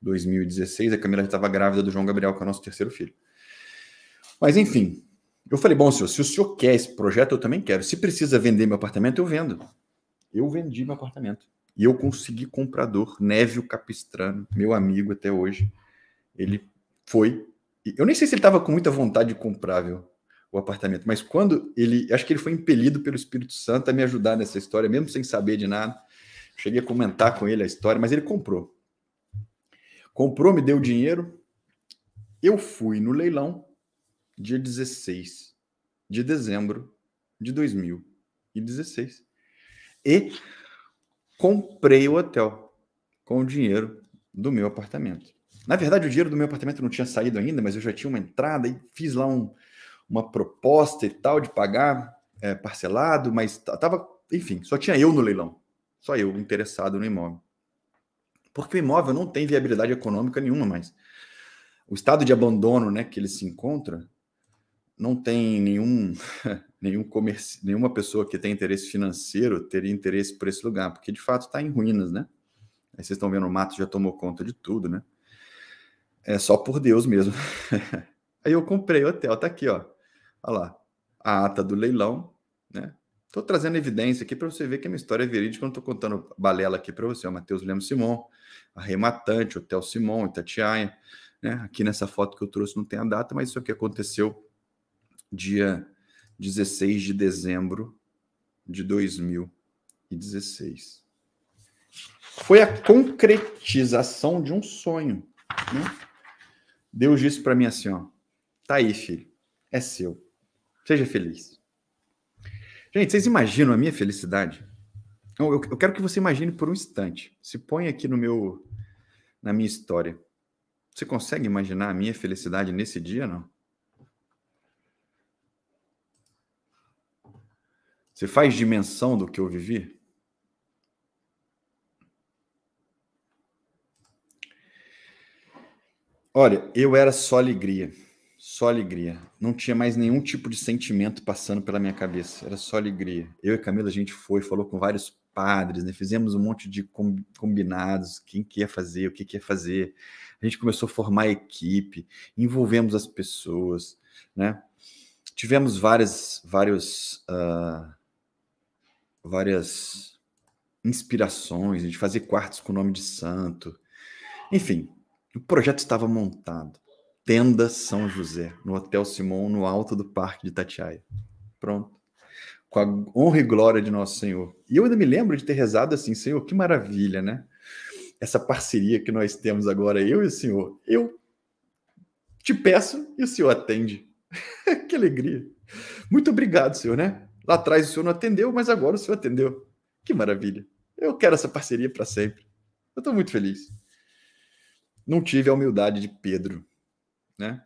2016, a Camila estava grávida do João Gabriel, que é o nosso terceiro filho. Mas enfim, eu falei, bom, senhor, se o senhor quer esse projeto, eu também quero. Se precisa vender meu apartamento, eu vendo. Eu vendi meu apartamento. E eu consegui comprador, Névio Capistrano, meu amigo até hoje. Ele foi. Eu nem sei se ele estava com muita vontade de comprar, viu? O apartamento, mas quando ele. Acho que ele foi impelido pelo Espírito Santo a me ajudar nessa história, mesmo sem saber de nada. Cheguei a comentar com ele a história, mas ele comprou. Comprou, me deu dinheiro. Eu fui no leilão dia 16 de dezembro de 2016 e comprei o hotel com o dinheiro do meu apartamento. Na verdade, o dinheiro do meu apartamento não tinha saído ainda, mas eu já tinha uma entrada e fiz lá um, uma proposta e tal de pagar é, parcelado, mas tava, enfim, só tinha eu no leilão, só eu interessado no imóvel. Porque o imóvel não tem viabilidade econômica nenhuma mais. O estado de abandono, né, que ele se encontra, não tem nenhum nenhum comerci... nenhuma pessoa que tem interesse financeiro teria interesse por esse lugar, porque de fato está em ruínas, né? Aí vocês estão vendo, o mato já tomou conta de tudo, né? É só por Deus mesmo. Aí eu comprei o hotel, tá aqui, ó. Olha lá, a ata do leilão, né? Tô trazendo evidência aqui para você ver que a minha história é verídica, eu não tô contando balela aqui para você, ó, Matheus Lemos Simon, arrematante, Hotel Simon, Itatiaia, né? Aqui nessa foto que eu trouxe não tem a data, mas isso aqui aconteceu dia 16 de dezembro de 2016. Foi a concretização de um sonho. Né? Deus disse para mim assim: ó, tá aí, filho, é seu. Seja feliz. Gente, vocês imaginam a minha felicidade? Eu, eu quero que você imagine por um instante. Se põe aqui no meu, na minha história. Você consegue imaginar a minha felicidade nesse dia, não? Você faz dimensão do que eu vivi? Olha, eu era só alegria, só alegria. Não tinha mais nenhum tipo de sentimento passando pela minha cabeça, era só alegria. Eu e Camila, a gente foi, falou com vários padres, né? fizemos um monte de combinados, quem quer ia fazer, o que quer ia fazer. A gente começou a formar equipe, envolvemos as pessoas, né? Tivemos várias, vários... Uh várias inspirações, de fazer quartos com o nome de santo. Enfim, o projeto estava montado. Tenda São José, no Hotel Simão, no alto do Parque de Itatiaia. Pronto. Com a honra e glória de Nosso Senhor. E eu ainda me lembro de ter rezado assim, Senhor, que maravilha, né? Essa parceria que nós temos agora, eu e o Senhor. Eu te peço e o Senhor atende. que alegria. Muito obrigado, Senhor, né? Lá atrás o senhor não atendeu, mas agora o senhor atendeu. Que maravilha. Eu quero essa parceria para sempre. Eu estou muito feliz. Não tive a humildade de Pedro, né?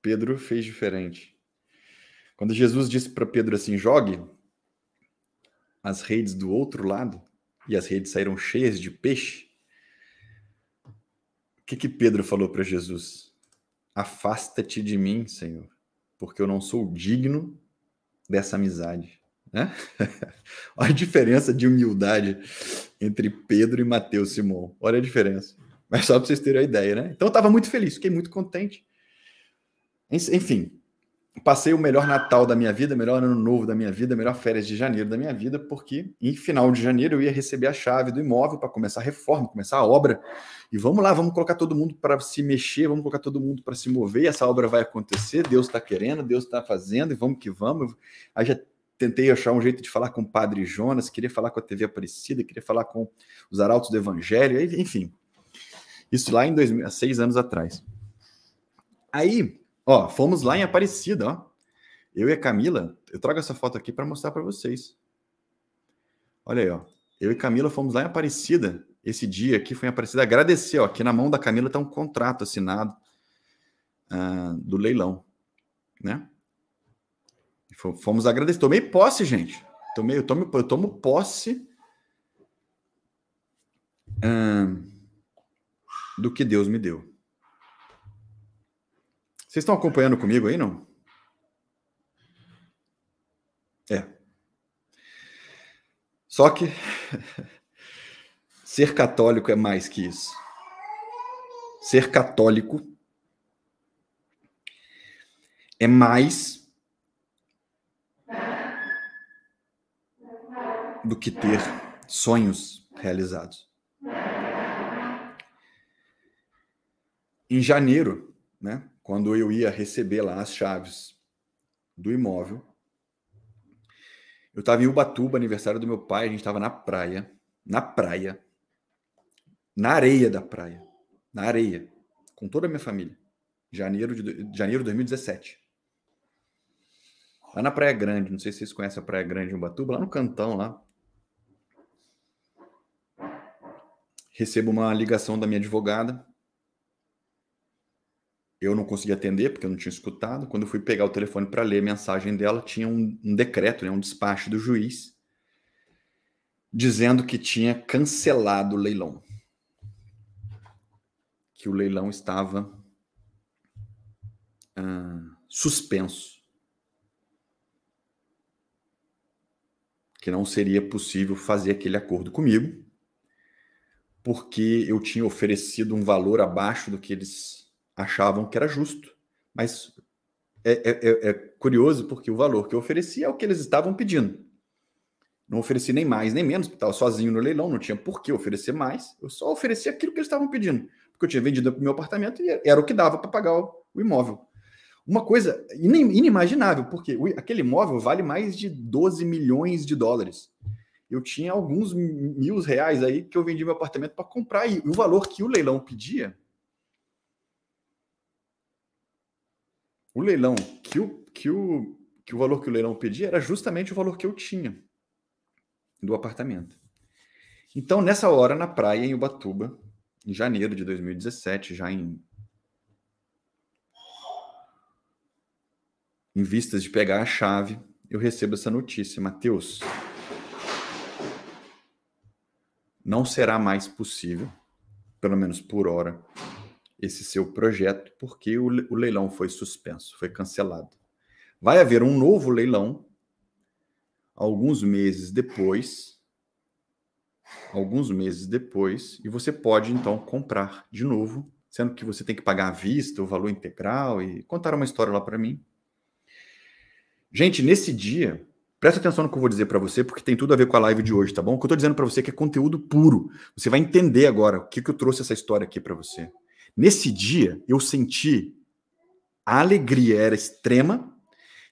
Pedro fez diferente. Quando Jesus disse para Pedro assim: jogue as redes do outro lado, e as redes saíram cheias de peixe, o que, que Pedro falou para Jesus? Afasta-te de mim, Senhor, porque eu não sou digno dessa amizade. Né? Olha a diferença de humildade entre Pedro e Mateus Simão. Olha a diferença. Mas só para vocês terem a ideia, né? Então eu estava muito feliz, fiquei muito contente. Enfim, passei o melhor Natal da minha vida, melhor Ano Novo da minha vida, melhor férias de janeiro da minha vida, porque em final de janeiro eu ia receber a chave do imóvel para começar a reforma, começar a obra. E vamos lá, vamos colocar todo mundo para se mexer, vamos colocar todo mundo para se mover. Essa obra vai acontecer, Deus está querendo, Deus está fazendo, e vamos que vamos. Aí já tentei achar um jeito de falar com o Padre Jonas, queria falar com a TV Aparecida, queria falar com os Arautos do Evangelho, enfim. Isso lá em 2000, seis anos atrás. Aí Ó, fomos lá em Aparecida, ó. Eu e a Camila, eu trago essa foto aqui para mostrar para vocês. Olha aí, ó. Eu e Camila fomos lá em Aparecida. Esse dia aqui foi em Aparecida. Agradecer, ó. Aqui na mão da Camila está um contrato assinado uh, do leilão, né? Fomos agradecer. Tomei posse, gente. Tomei, eu, tomo, eu tomo posse uh, do que Deus me deu. Vocês estão acompanhando comigo aí, não? É. Só que ser católico é mais que isso. Ser católico é mais do que ter sonhos realizados. Em janeiro, né? quando eu ia receber lá as chaves do imóvel, eu estava em Ubatuba, aniversário do meu pai, a gente estava na praia, na praia, na areia da praia, na areia, com toda a minha família, janeiro de janeiro de 2017. Lá na Praia Grande, não sei se vocês conhecem a Praia Grande de Ubatuba, lá no cantão lá. Recebo uma ligação da minha advogada, eu não consegui atender porque eu não tinha escutado. Quando eu fui pegar o telefone para ler a mensagem dela, tinha um, um decreto, né, um despacho do juiz dizendo que tinha cancelado o leilão. Que o leilão estava ah, suspenso. Que não seria possível fazer aquele acordo comigo, porque eu tinha oferecido um valor abaixo do que eles achavam que era justo. Mas é, é, é, é, curioso porque o valor que eu ofereci é o que eles estavam pedindo. Não ofereci nem mais nem menos, porque estava sozinho no leilão, não tinha por que oferecer mais. Eu só ofereci aquilo que eles estavam pedindo, porque eu tinha vendido o meu apartamento e era o que dava para pagar o, o, imóvel. Uma coisa inimaginável, porque aquele imóvel vale mais de 12 milhões de dólares. Eu tinha alguns mil reais aí que eu vendi meu apartamento para comprar, e o valor que o leilão pedia o leilão que o, que o, que o valor que o leilão pedia era justamente o valor que eu tinha do apartamento. Então, nessa hora, na praia, em Ubatuba, em janeiro de 2017, já em. Em vistas de pegar a chave, eu recebo essa notícia. Mateus, não será mais possível, pelo menos por hora, esse seu projeto, porque o, o leilão foi suspenso, foi cancelado. Vai haver um novo leilão alguns meses depois, alguns meses depois, e você pode então comprar de novo, sendo que você tem que pagar à vista, o valor integral e contaram uma história lá para mim. Gente, nesse dia, presta atenção no que eu vou dizer para você, porque tem tudo a ver com a live de hoje, tá bom? O que eu estou dizendo para você é que é conteúdo puro. Você vai entender agora o que, que eu trouxe essa história aqui para você. Nesse dia, eu senti a alegria era extrema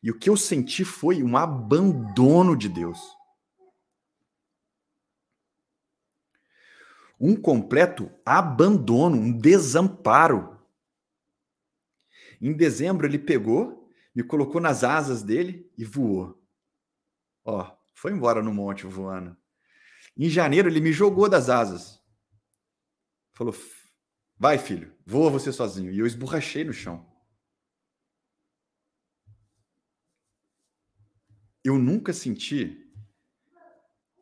e o que eu senti foi um abandono de Deus. Um completo abandono, um desamparo. Em dezembro, ele pegou, me colocou nas asas dele e voou. Ó, foi embora no monte voando. Em janeiro, ele me jogou das asas. Falou: Vai, filho, voa você sozinho. E eu esborrachei no chão. Eu nunca senti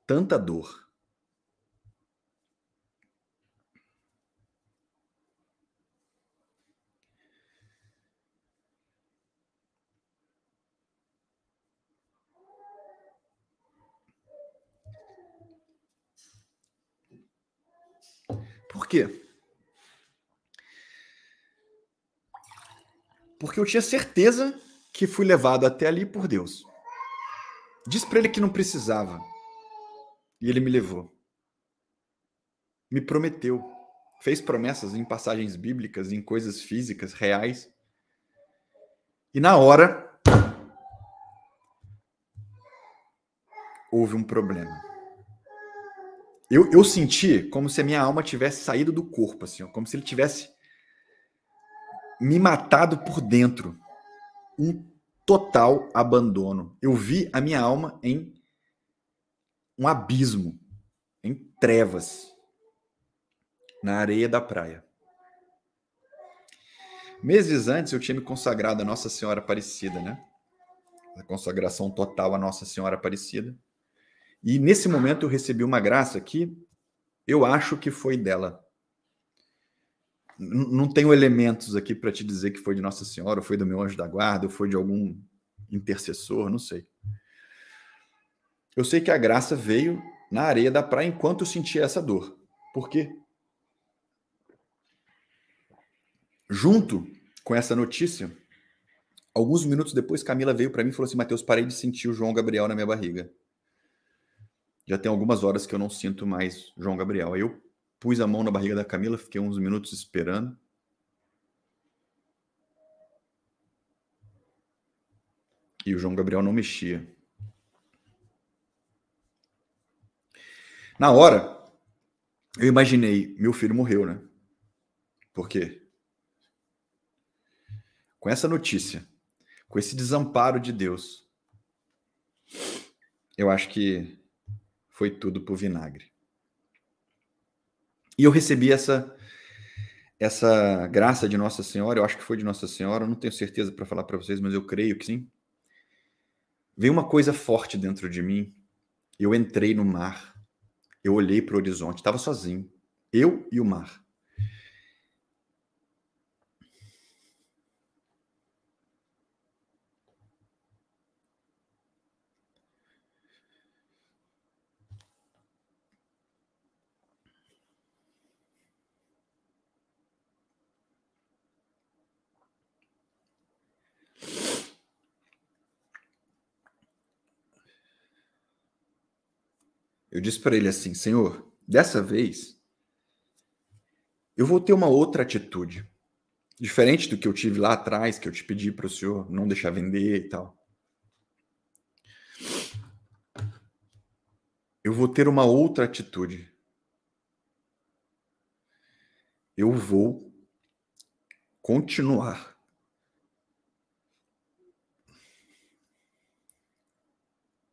tanta dor. Por quê? porque eu tinha certeza que fui levado até ali por Deus. Diz para ele que não precisava. E ele me levou. Me prometeu. Fez promessas em passagens bíblicas, em coisas físicas, reais. E na hora, houve um problema. Eu, eu senti como se a minha alma tivesse saído do corpo, assim, ó, como se ele tivesse me matado por dentro. Um total abandono. Eu vi a minha alma em um abismo, em trevas, na areia da praia. Meses antes eu tinha me consagrado a Nossa Senhora Aparecida, né? A consagração total à Nossa Senhora Aparecida. E nesse momento eu recebi uma graça que eu acho que foi dela não tenho elementos aqui para te dizer que foi de Nossa Senhora, ou foi do meu anjo da guarda, ou foi de algum intercessor, não sei. Eu sei que a graça veio na areia da praia enquanto eu sentia essa dor. Por quê? Junto com essa notícia, alguns minutos depois, Camila veio para mim e falou assim: Mateus, parei de sentir o João Gabriel na minha barriga. Já tem algumas horas que eu não sinto mais João Gabriel. Aí eu pus a mão na barriga da Camila, fiquei uns minutos esperando. E o João Gabriel não mexia. Na hora, eu imaginei, meu filho morreu, né? Por quê? Com essa notícia, com esse desamparo de Deus, eu acho que foi tudo pro vinagre. E eu recebi essa essa graça de Nossa Senhora, eu acho que foi de Nossa Senhora, não tenho certeza para falar para vocês, mas eu creio que sim. Veio uma coisa forte dentro de mim. Eu entrei no mar. Eu olhei para o horizonte, estava sozinho, eu e o mar. Eu disse para ele assim: Senhor, dessa vez eu vou ter uma outra atitude. Diferente do que eu tive lá atrás, que eu te pedi para o senhor não deixar vender e tal. Eu vou ter uma outra atitude. Eu vou continuar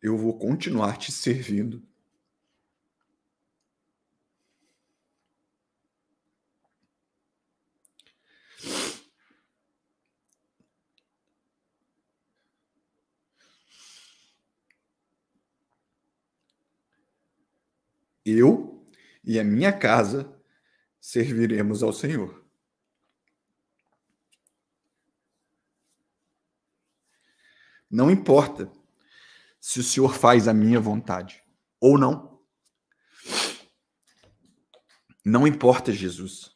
eu vou continuar te servindo eu e a minha casa serviremos ao Senhor. Não importa se o Senhor faz a minha vontade ou não. Não importa, Jesus.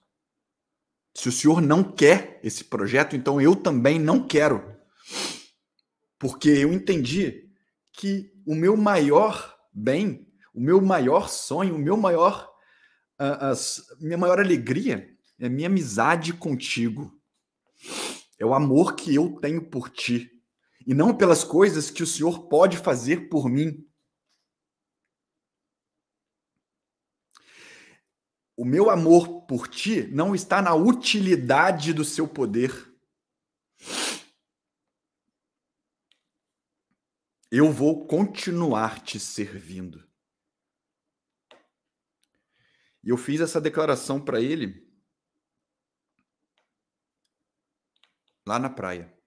Se o Senhor não quer esse projeto, então eu também não quero. Porque eu entendi que o meu maior bem o meu maior sonho, o meu maior, a, ah, a ah, minha maior alegria é a minha amizade contigo. É o amor que eu tenho por ti e não pelas coisas que o Senhor pode fazer por mim. O meu amor por ti não está na utilidade do seu poder. Eu vou continuar te servindo. E eu fiz essa declaração para ele lá na praia.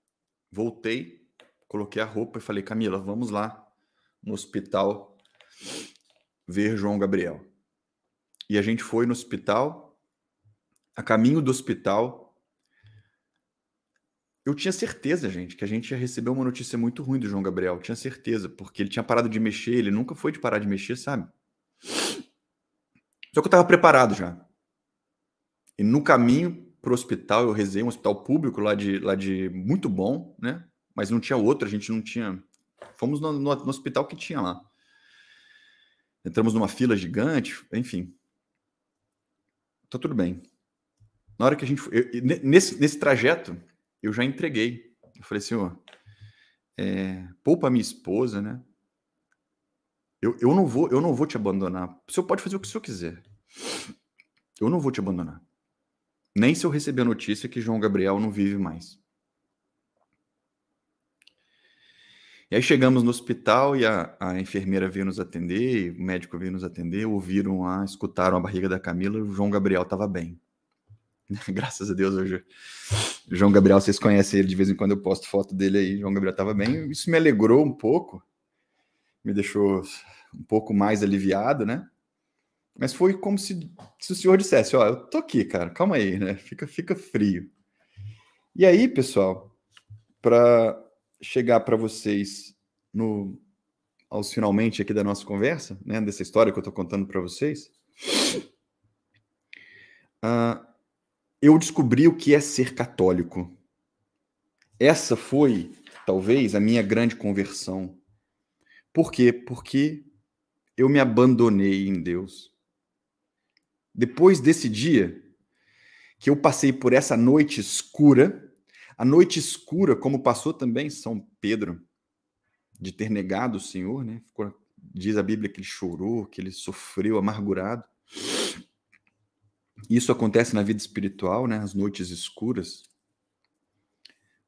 Voltei, coloquei a roupa e falei: Camila, vamos lá no hospital ver João Gabriel. E a gente foi no hospital. A caminho do hospital, eu tinha certeza, gente, que a gente ia receber uma notícia muito ruim do João Gabriel. Eu tinha certeza, porque ele tinha parado de mexer, ele nunca foi de parar de mexer, sabe? Só então, é que eu estava preparado já. E no caminho pro hospital, eu rezei um hospital público lá de, lá de muito bom, né? Mas não tinha outro, a gente não tinha. Fomos no, no, no hospital que tinha lá. Entramos numa fila gigante, enfim. Tá tudo bem. Na hora que a gente. Eu, nesse, nesse trajeto, eu já entreguei. Eu falei assim, ó. É, poupa a minha esposa, né? Eu, eu, não vou, eu não vou te abandonar. O senhor pode fazer o que o senhor quiser. Eu não vou te abandonar. Nem se eu receber a notícia que João Gabriel não vive mais. E aí chegamos no hospital e a, a enfermeira veio nos atender, o médico veio nos atender, ouviram lá, escutaram a barriga da Camila, o João Gabriel estava bem. Graças a Deus hoje. João Gabriel, vocês conhecem ele de vez em quando, eu posto foto dele aí. João Gabriel estava bem. Isso me alegrou um pouco, me deixou um pouco mais aliviado, né? Mas foi como se, se o senhor dissesse: Ó, eu tô aqui, cara, calma aí, né? Fica, fica frio. E aí, pessoal, para chegar para vocês no aos finalmente aqui da nossa conversa, né, dessa história que eu tô contando para vocês, uh, eu descobri o que é ser católico. Essa foi, talvez, a minha grande conversão. Por quê? Porque eu me abandonei em Deus. Depois desse dia que eu passei por essa noite escura, a noite escura, como passou também São Pedro, de ter negado o Senhor, né? diz a Bíblia que ele chorou, que ele sofreu, amargurado. Isso acontece na vida espiritual, né? As noites escuras,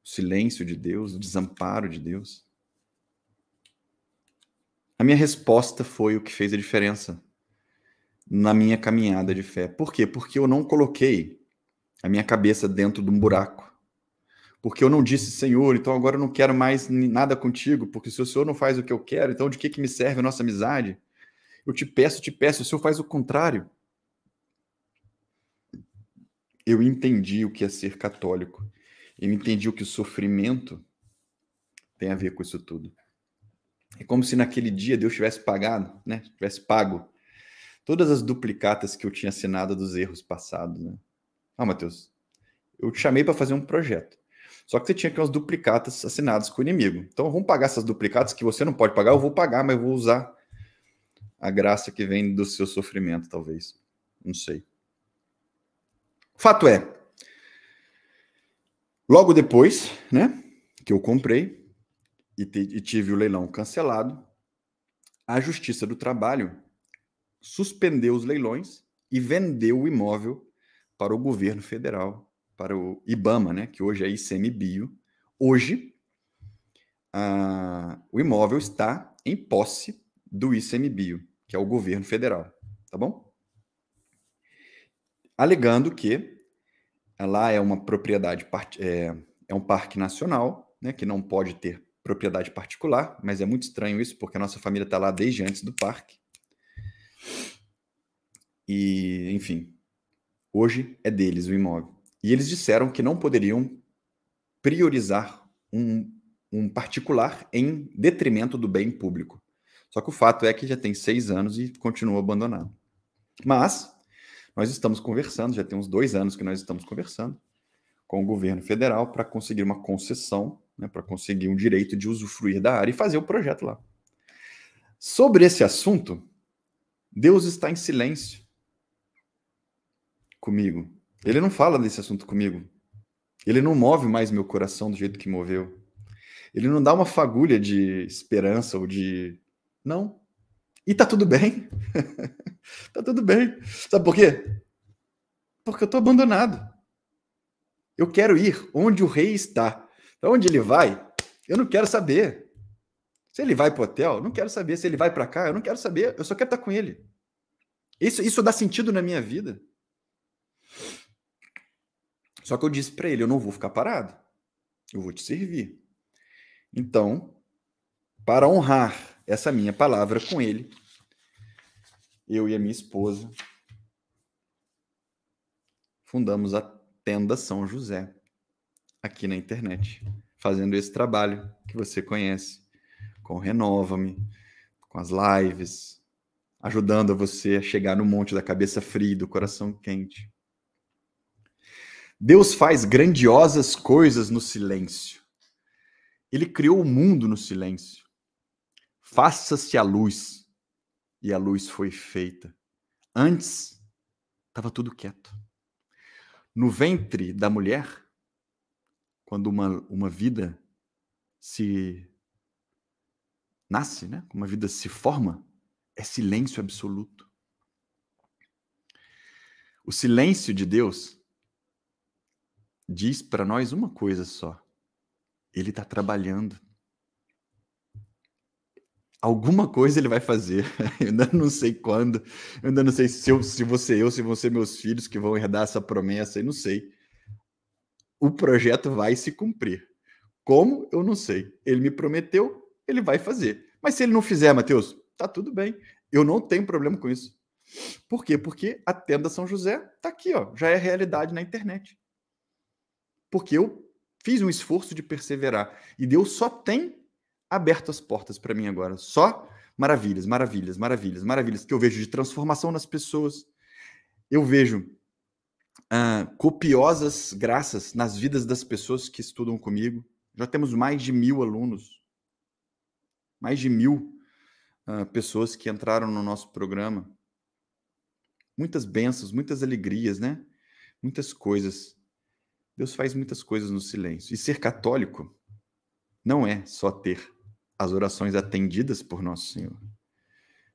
o silêncio de Deus, o desamparo de Deus. A minha resposta foi o que fez a diferença na minha caminhada de fé. Por quê? Porque eu não coloquei a minha cabeça dentro de um buraco. Porque eu não disse, Senhor, então agora eu não quero mais nada contigo, porque se o Senhor não faz o que eu quero, então de que, que me serve a nossa amizade? Eu te peço, te peço, o Senhor faz o contrário. Eu entendi o que é ser católico. Eu entendi o que o sofrimento tem a ver com isso tudo. É como se naquele dia Deus tivesse pagado, né? Tivesse pago todas as duplicatas que eu tinha assinado dos erros passados, né? Ah, Matheus, eu te chamei para fazer um projeto. Só que você tinha aqui umas duplicatas assinadas com o inimigo. Então vamos pagar essas duplicatas que você não pode pagar, eu vou pagar, mas eu vou usar a graça que vem do seu sofrimento, talvez. Não sei. Fato é, logo depois, né, que eu comprei e, e tive o leilão cancelado, a Justiça do Trabalho suspendeu os leilões e vendeu o imóvel para o governo federal, para o IBAMA, né, que hoje é ICMBio. Hoje, o imóvel está em posse do ICMBio, que é o governo federal, tá bom? Alegando que lá é uma propriedade, é, é um parque nacional, né, que não pode ter propriedade particular, mas é muito estranho isso, porque a nossa família está lá desde antes do parque. E, enfim, hoje é deles o imóvel. E eles disseram que não poderiam priorizar um, um particular em detrimento do bem público. Só que o fato é que já tem seis anos e continua abandonado. Mas nós estamos conversando, já tem uns dois anos que nós estamos conversando com o governo federal para conseguir uma concessão, né, para conseguir um direito de usufruir da área e fazer o projeto lá. Sobre esse assunto, Deus está em silêncio comigo. Ele não fala desse assunto comigo. Ele não move mais meu coração do jeito que moveu. Ele não dá uma fagulha de esperança ou de. Não. E tá tudo bem. tá tudo bem. Sabe por quê? Porque eu tô abandonado. Eu quero ir onde o rei está. Para onde ele vai, eu não quero saber. Se ele vai pro hotel, não quero saber. Se ele vai para cá, eu não quero saber. Eu só quero estar com ele. Isso, isso dá sentido na minha vida. Só que eu disse para ele, eu não vou ficar parado. Eu vou te servir. Então, para honrar essa minha palavra com ele, eu e a minha esposa fundamos a Tenda São José aqui na internet, fazendo esse trabalho que você conhece com o então, Renova-me, com as lives, ajudando você a chegar no monte da cabeça fria, do coração quente. Deus faz grandiosas coisas no silêncio. Ele criou o mundo no silêncio. Faça-se a luz. E a luz foi feita. Antes, estava tudo quieto. No ventre da mulher, quando uma, uma vida se nasce, né? como a vida se forma, é silêncio absoluto. O silêncio de Deus diz para nós uma coisa só: Ele está trabalhando. Alguma coisa ele vai fazer. Eu ainda não sei quando. Eu ainda não sei se, eu, se você eu, se vão ser meus filhos que vão herdar essa promessa. Eu não sei. O projeto vai se cumprir. Como? Eu não sei. Ele me prometeu, ele vai fazer. Mas se ele não fizer, Mateus, tá tudo bem. Eu não tenho problema com isso. Por quê? Porque a tenda São José tá aqui, ó, já é realidade na internet. Porque eu fiz um esforço de perseverar e Deus só tem aberto as portas para mim agora. Só maravilhas, maravilhas, maravilhas, maravilhas que eu vejo de transformação nas pessoas. Eu vejo ah, copiosas graças nas vidas das pessoas que estudam comigo. Já temos mais de mil alunos mais de mil uh, pessoas que entraram no nosso programa. Muitas bênçãos, muitas alegrias, né? Muitas coisas. Deus faz muitas coisas no silêncio. E ser católico não é só ter as orações atendidas por Nosso Senhor.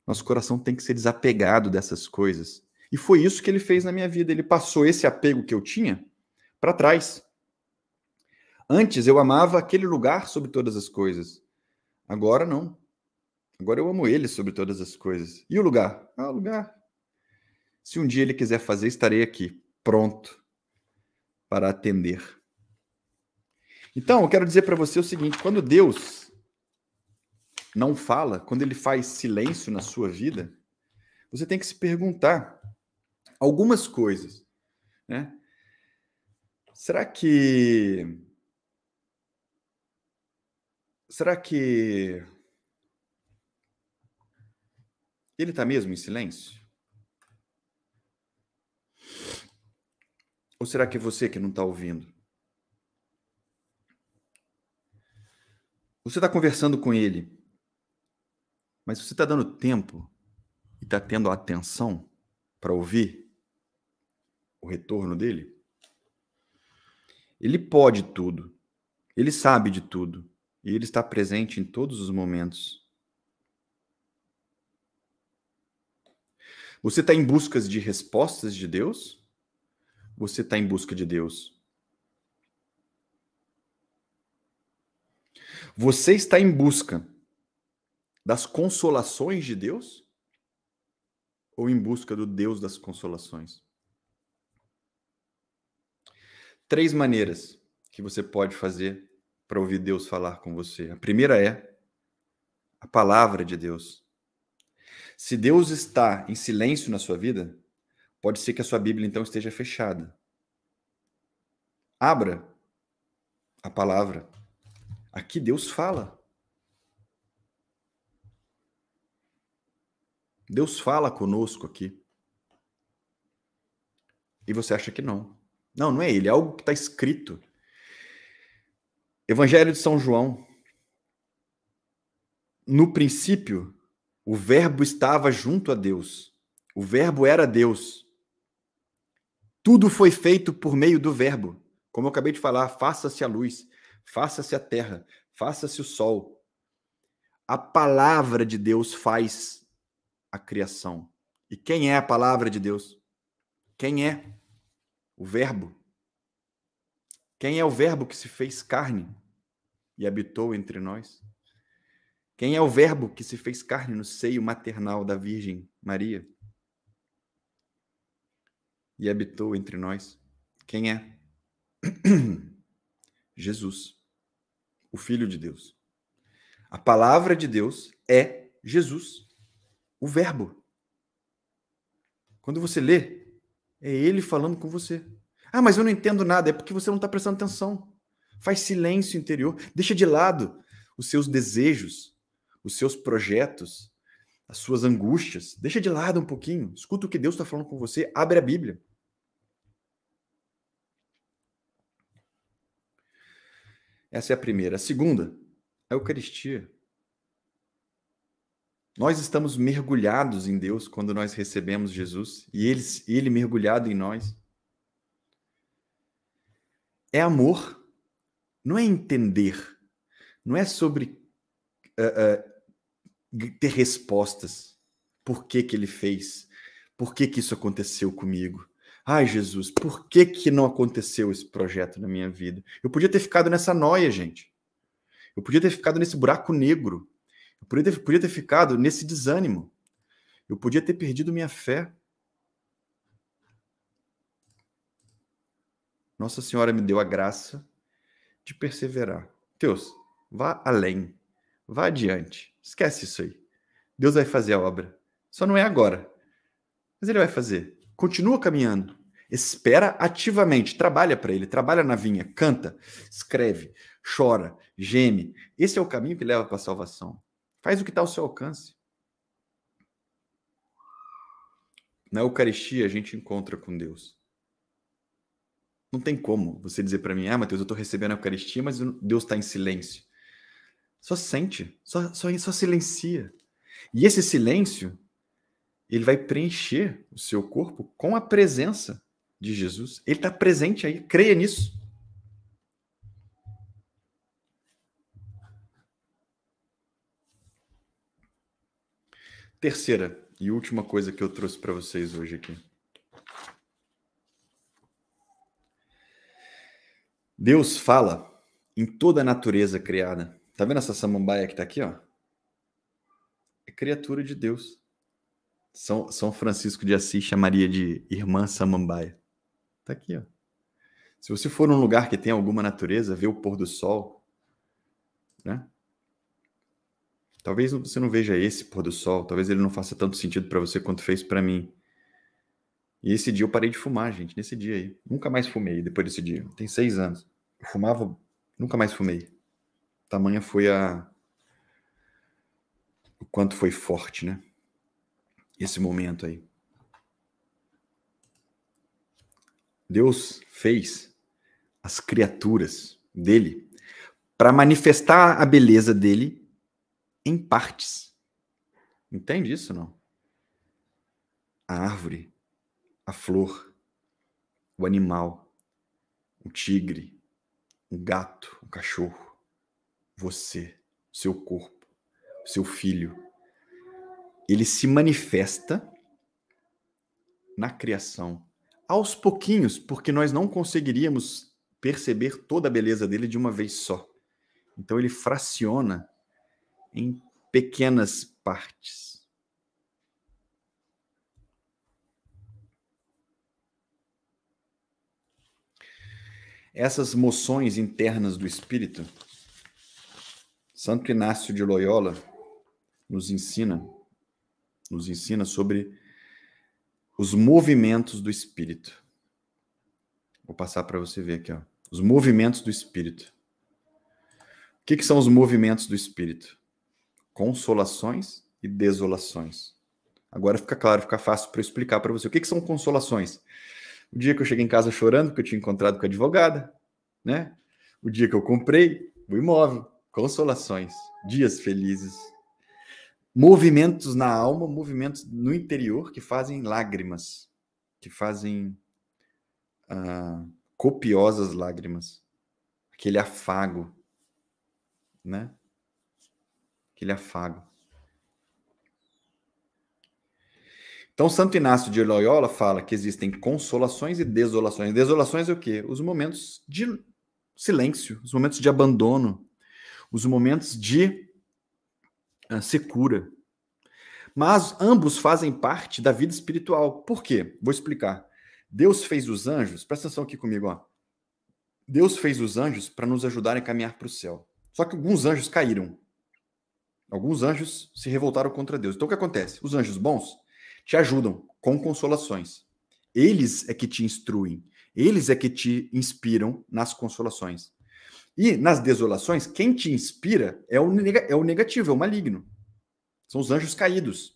Nosso coração tem que ser desapegado dessas coisas. E foi isso que ele fez na minha vida. Ele passou esse apego que eu tinha para trás. Antes eu amava aquele lugar sobre todas as coisas. Agora não. Agora eu amo ele sobre todas as coisas. E o lugar? Ah, o lugar. Se um dia ele quiser fazer, estarei aqui, pronto para atender. Então, eu quero dizer para você o seguinte: quando Deus não fala, quando ele faz silêncio na sua vida, você tem que se perguntar algumas coisas, né? Será que Será que ele está mesmo em silêncio? Ou será que é você que não está ouvindo? Você está conversando com ele, mas você está dando tempo e está tendo atenção para ouvir o retorno dele? Ele pode tudo, ele sabe de tudo, e Ele está presente em todos os momentos. Você está em busca de respostas de Deus? Você está em busca de Deus? Você está em busca das consolações de Deus? Ou em busca do Deus das consolações? Três maneiras que você pode fazer para ouvir Deus falar com você. A primeira é a palavra de Deus. Se Deus está em silêncio na sua vida, pode ser que a sua Bíblia então esteja fechada. Abra a palavra. Aqui Deus fala. Deus fala conosco aqui. E você acha que não. Não, não é ele, é algo que está escrito. Evangelho de São João. No princípio, o Verbo estava junto a Deus. O Verbo era Deus. Tudo foi feito por meio do Verbo. Como eu acabei de falar, faça-se a luz, faça-se a terra, faça-se o sol. A palavra de Deus faz a criação. E quem é a palavra de Deus? Quem é? O Verbo. Quem é o Verbo que se fez carne e habitou entre nós? Quem é o Verbo que se fez carne no seio maternal da Virgem Maria e habitou entre nós? Quem é? Jesus, o Filho de Deus. A palavra de Deus é Jesus, o Verbo. Quando você lê, é ele falando com você. Ah, mas eu não entendo nada. É porque você não está prestando atenção. Faz silêncio interior. Deixa de lado os seus desejos, os seus projetos, as suas angústias. Deixa de lado um pouquinho. Escuta o que Deus está falando com você. Abre a Bíblia. Essa é a primeira. A segunda, a Eucaristia. Nós estamos mergulhados em Deus quando nós recebemos Jesus e ele, ele mergulhado em nós é amor, não é entender, não é sobre uh, uh, ter respostas. Por que, que ele fez? Por que, que isso aconteceu comigo? Ai, Jesus, por que, que não aconteceu esse projeto na minha vida? Eu podia ter ficado nessa noia, gente. Eu podia ter ficado nesse buraco negro. Eu podia ter, podia ter ficado nesse desânimo. Eu podia ter perdido minha fé. Nossa Senhora me deu a graça de perseverar. Deus, vá além, vá adiante, esquece isso aí. Deus vai fazer a obra. Só não é agora. Mas ele vai fazer. Continua caminhando. Espera ativamente, trabalha para ele, trabalha na vinha, canta, escreve, chora, geme. Esse é o caminho que leva para a salvação. Faz o que está ao seu alcance. Na Eucaristia a gente encontra com Deus. Não tem como você dizer para mim, ah, Mateus, eu estou recebendo a Eucaristia, mas Deus está em silêncio. Só sente, só, só, só silencia. E esse silêncio, ele vai preencher o seu corpo com a presença de Jesus. Ele está presente aí, creia nisso. Terceira e última coisa que eu trouxe para vocês hoje aqui. Deus fala em toda a natureza criada. Tá vendo essa samambaia que tá aqui, ó? É criatura de Deus. São, São Francisco de Assis chamaria de irmã samambaia. Tá aqui, ó. Se você for num lugar que tem alguma natureza, vê o pôr do sol, né? Talvez você não veja esse pôr do sol, talvez ele não faça tanto sentido para você quanto fez para mim. E esse dia eu parei de fumar, gente, nesse dia aí. Nunca mais fumei depois desse dia. Tem seis anos. Eu fumava, nunca mais fumei. Tamanha foi a. O quanto foi forte, né? Esse momento aí. Deus fez as criaturas dele para manifestar a beleza dele em partes. Entende isso não? A árvore a flor, o animal, o tigre, o gato, o cachorro, você, seu corpo, seu filho. Ele se manifesta na criação aos pouquinhos, porque nós não conseguiríamos perceber toda a beleza dele de uma vez só. Então ele fraciona em pequenas partes. essas moções internas do espírito, Santo Inácio de Loyola nos ensina, nos ensina sobre os movimentos do espírito. Vou passar para você ver aqui, ó. Os movimentos do espírito. O que, que são os movimentos do espírito? Consolações e desolações. Agora fica claro, fica fácil para explicar para você. O que, que são consolações? Consolações o dia que eu cheguei em casa chorando porque eu tinha encontrado com a advogada, né? O dia que eu comprei o imóvel, consolações, dias felizes, movimentos na alma, movimentos no interior que fazem lágrimas, que fazem ah, copiosas lágrimas, aquele afago, né? Aquele afago. Então, Santo Inácio de Loyola fala que existem consolações e desolações. Desolações é o quê? Os momentos de silêncio, os momentos de abandono, os momentos de uh, secura. Mas ambos fazem parte da vida espiritual. Por quê? Vou explicar. Deus fez os anjos, presta atenção aqui comigo, ó. Deus fez os anjos para nos ajudar a caminhar para o céu. Só que alguns anjos caíram. Alguns anjos se revoltaram contra Deus. Então o que acontece? Os anjos bons te ajudam com consolações. Eles é que te instruem, eles é que te inspiram nas consolações. E nas desolações, quem te inspira é o, é o negativo, é o maligno. São os anjos caídos.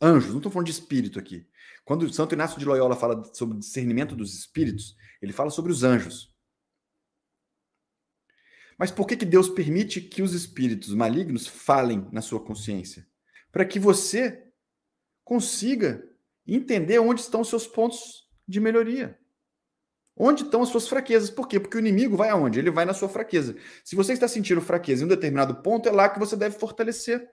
Anjos, não estou falando de espírito aqui. Quando Santo Inácio de Loyola fala sobre discernimento dos espíritos, ele fala sobre os anjos. Mas por que, que Deus permite que os espíritos malignos falem na sua consciência? Para que você consiga entender onde estão os seus pontos de melhoria. Onde estão as suas fraquezas? Por quê? Porque o inimigo vai aonde? Ele vai na sua fraqueza. Se você está sentindo fraqueza em um determinado ponto, é lá que você deve fortalecer.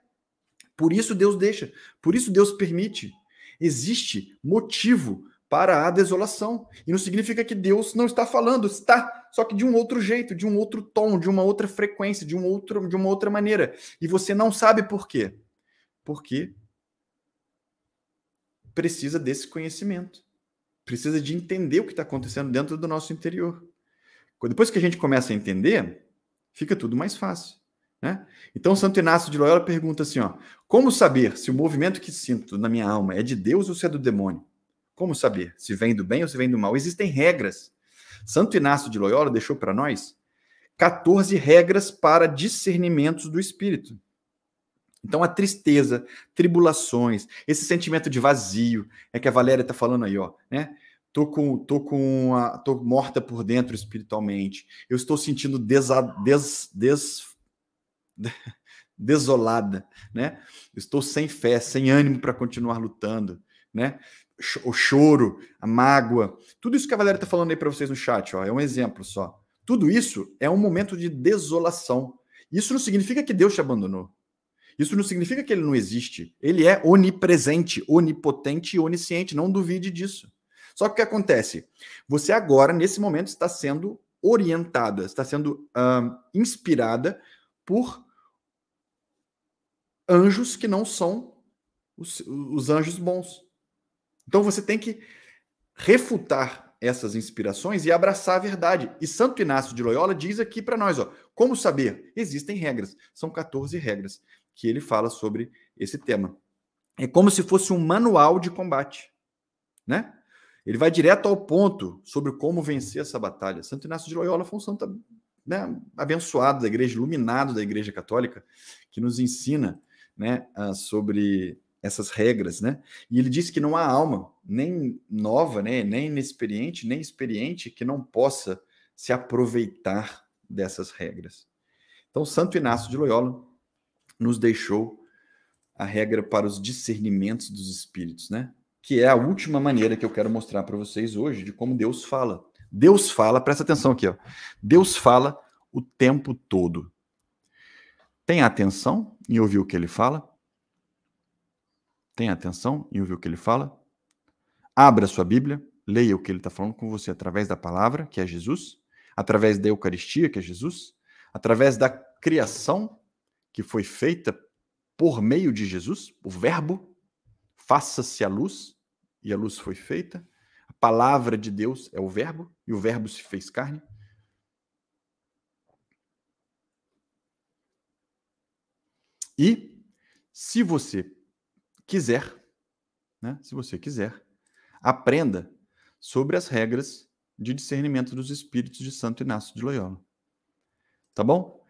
Por isso Deus deixa, por isso Deus permite. Existe motivo para a desolação. E não significa que Deus não está falando, está, só que de um outro jeito, de um outro tom, de uma outra frequência, de, um outro, de uma outra maneira. E você não sabe por quê. Porque precisa desse conhecimento, precisa de entender o que está acontecendo dentro do nosso interior. Depois que a gente começa a entender, fica tudo mais fácil. Né? Então, Santo Inácio de Loyola pergunta assim: ó, como saber se o movimento que sinto na minha alma é de Deus ou se é do demônio? Como saber se vem do bem ou se vem do mal? Existem regras. Santo Inácio de Loyola deixou para nós 14 regras para discernimentos do espírito. Então a tristeza, tribulações, esse sentimento de vazio, é que a Valéria está falando aí, ó, né? Tô com, tô com, tô morta por dentro espiritualmente. Eu estou sentindo desa, des, des, desolada, né? Estou sem fé, sem ânimo para continuar lutando, né? O choro, a mágoa, tudo isso que a Valéria está falando aí para vocês no chat, ó, é um exemplo só. Tudo isso é um momento de desolação. Isso não significa que Deus te abandonou. Isso não significa que ele não existe. Ele é onipresente, onipotente e onisciente. Não duvide disso. Só que o que acontece? Você agora, nesse momento, está sendo orientada, está sendo inspirada por anjos que não são os, os anjos bons. Então você tem que refutar essas inspirações e abraçar a verdade. E Santo Inácio de Loyola diz aqui para nós, ó, como saber? Existem regras, são 14 regras que ele fala sobre esse tema. É como se fosse um manual de combate, né? Ele vai direto ao ponto sobre como vencer essa batalha. Santo Inácio de Loyola foi um santo né, abençoado da igreja, iluminado da igreja católica, que nos ensina né, sobre essas regras, né? E ele disse que não há alma, nem nova, né, nem inexperiente, nem experiente, que não possa se aproveitar dessas regras. Então, Santo Inácio de Loyola nos deixou a regra para os discernimentos dos espíritos, né? Que é a última maneira que eu quero mostrar para vocês hoje de como Deus fala. Deus fala, presta atenção aqui, ó. Deus fala o tempo todo. Tem atenção em ouvir o que ele fala? Tem atenção em ouvir o que ele fala? Abra sua Bíblia, leia o que ele está falando com você através da palavra, que é Jesus, através da Eucaristia, que é Jesus, através da criação, que foi feita por meio de Jesus, o Verbo, faça-se a luz, e a luz foi feita. A palavra de Deus é o Verbo, e o Verbo se fez carne. E, se você quiser, né, se você quiser, aprenda sobre as regras de discernimento dos espíritos de Santo Inácio de Loyola. Tá bom?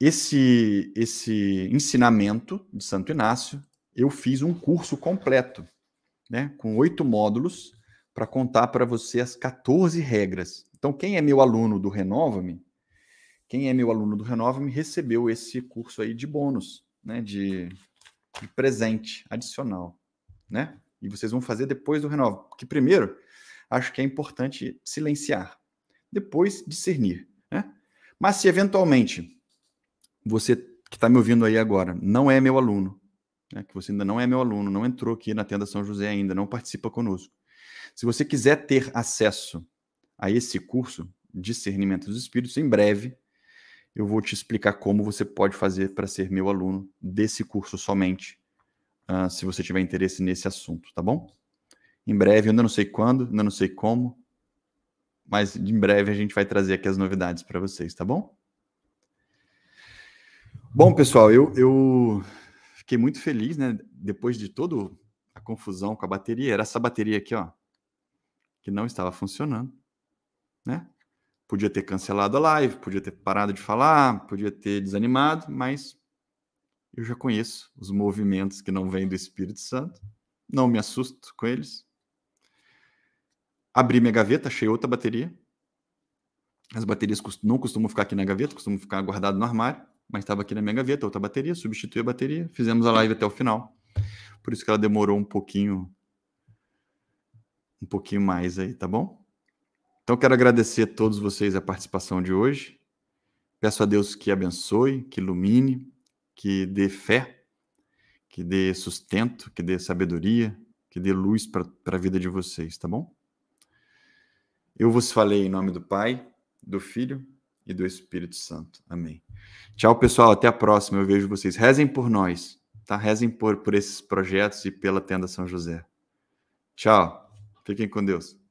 esse, esse ensinamento de Santo Inácio, eu fiz um curso completo, né, com oito módulos, para contar para você as 14 regras. Então, quem é meu aluno do Renova-me, quem é meu aluno do Renova-me recebeu esse curso aí de bônus, né, de, de presente adicional, né? E vocês vão fazer depois do Renova, porque primeiro, acho que é importante silenciar, depois discernir, né? Mas se eventualmente você que está me ouvindo aí agora não é meu aluno, né, que você ainda não é meu aluno, não entrou aqui na Tenda São José ainda, não participa conosco. Se você quiser ter acesso a esse curso, Discernimento dos Espíritos, em breve eu vou te explicar como você pode fazer para ser meu aluno desse curso somente, uh, se você tiver interesse nesse assunto, tá bom? Em breve, eu ainda não sei quando, ainda não sei como, mas em breve a gente vai trazer aqui as novidades para vocês, tá bom? Bom, pessoal, eu, eu fiquei muito feliz, né? Depois de toda a confusão com a bateria, era essa bateria aqui, ó, que não estava funcionando, né? Podia ter cancelado a live, podia ter parado de falar, podia ter desanimado, mas eu já conheço os movimentos que não vêm do Espírito Santo, não me assusto com eles. Abri minha gaveta, achei outra bateria. As baterias não costumam ficar aqui na gaveta, costumam ficar guardadas no armário mas estava aqui na minha gaveta, outra bateria, substituí a bateria, fizemos a live até o final. Por isso que ela demorou um pouquinho um pouquinho mais aí, tá bom? Então quero agradecer a todos vocês a participação de hoje. Peço a Deus que abençoe, que ilumine, que dê fé, que dê sustento, que dê sabedoria, que dê luz para a vida de vocês, tá bom? Eu vos falei em nome do Pai, do Filho e do Espírito Santo. Amém. Tchau, pessoal. Até a próxima. Eu vejo vocês. Rezem por nós, tá? Rezem por, por esses projetos e pela Tenda São José. Tchau. Fiquem com Deus.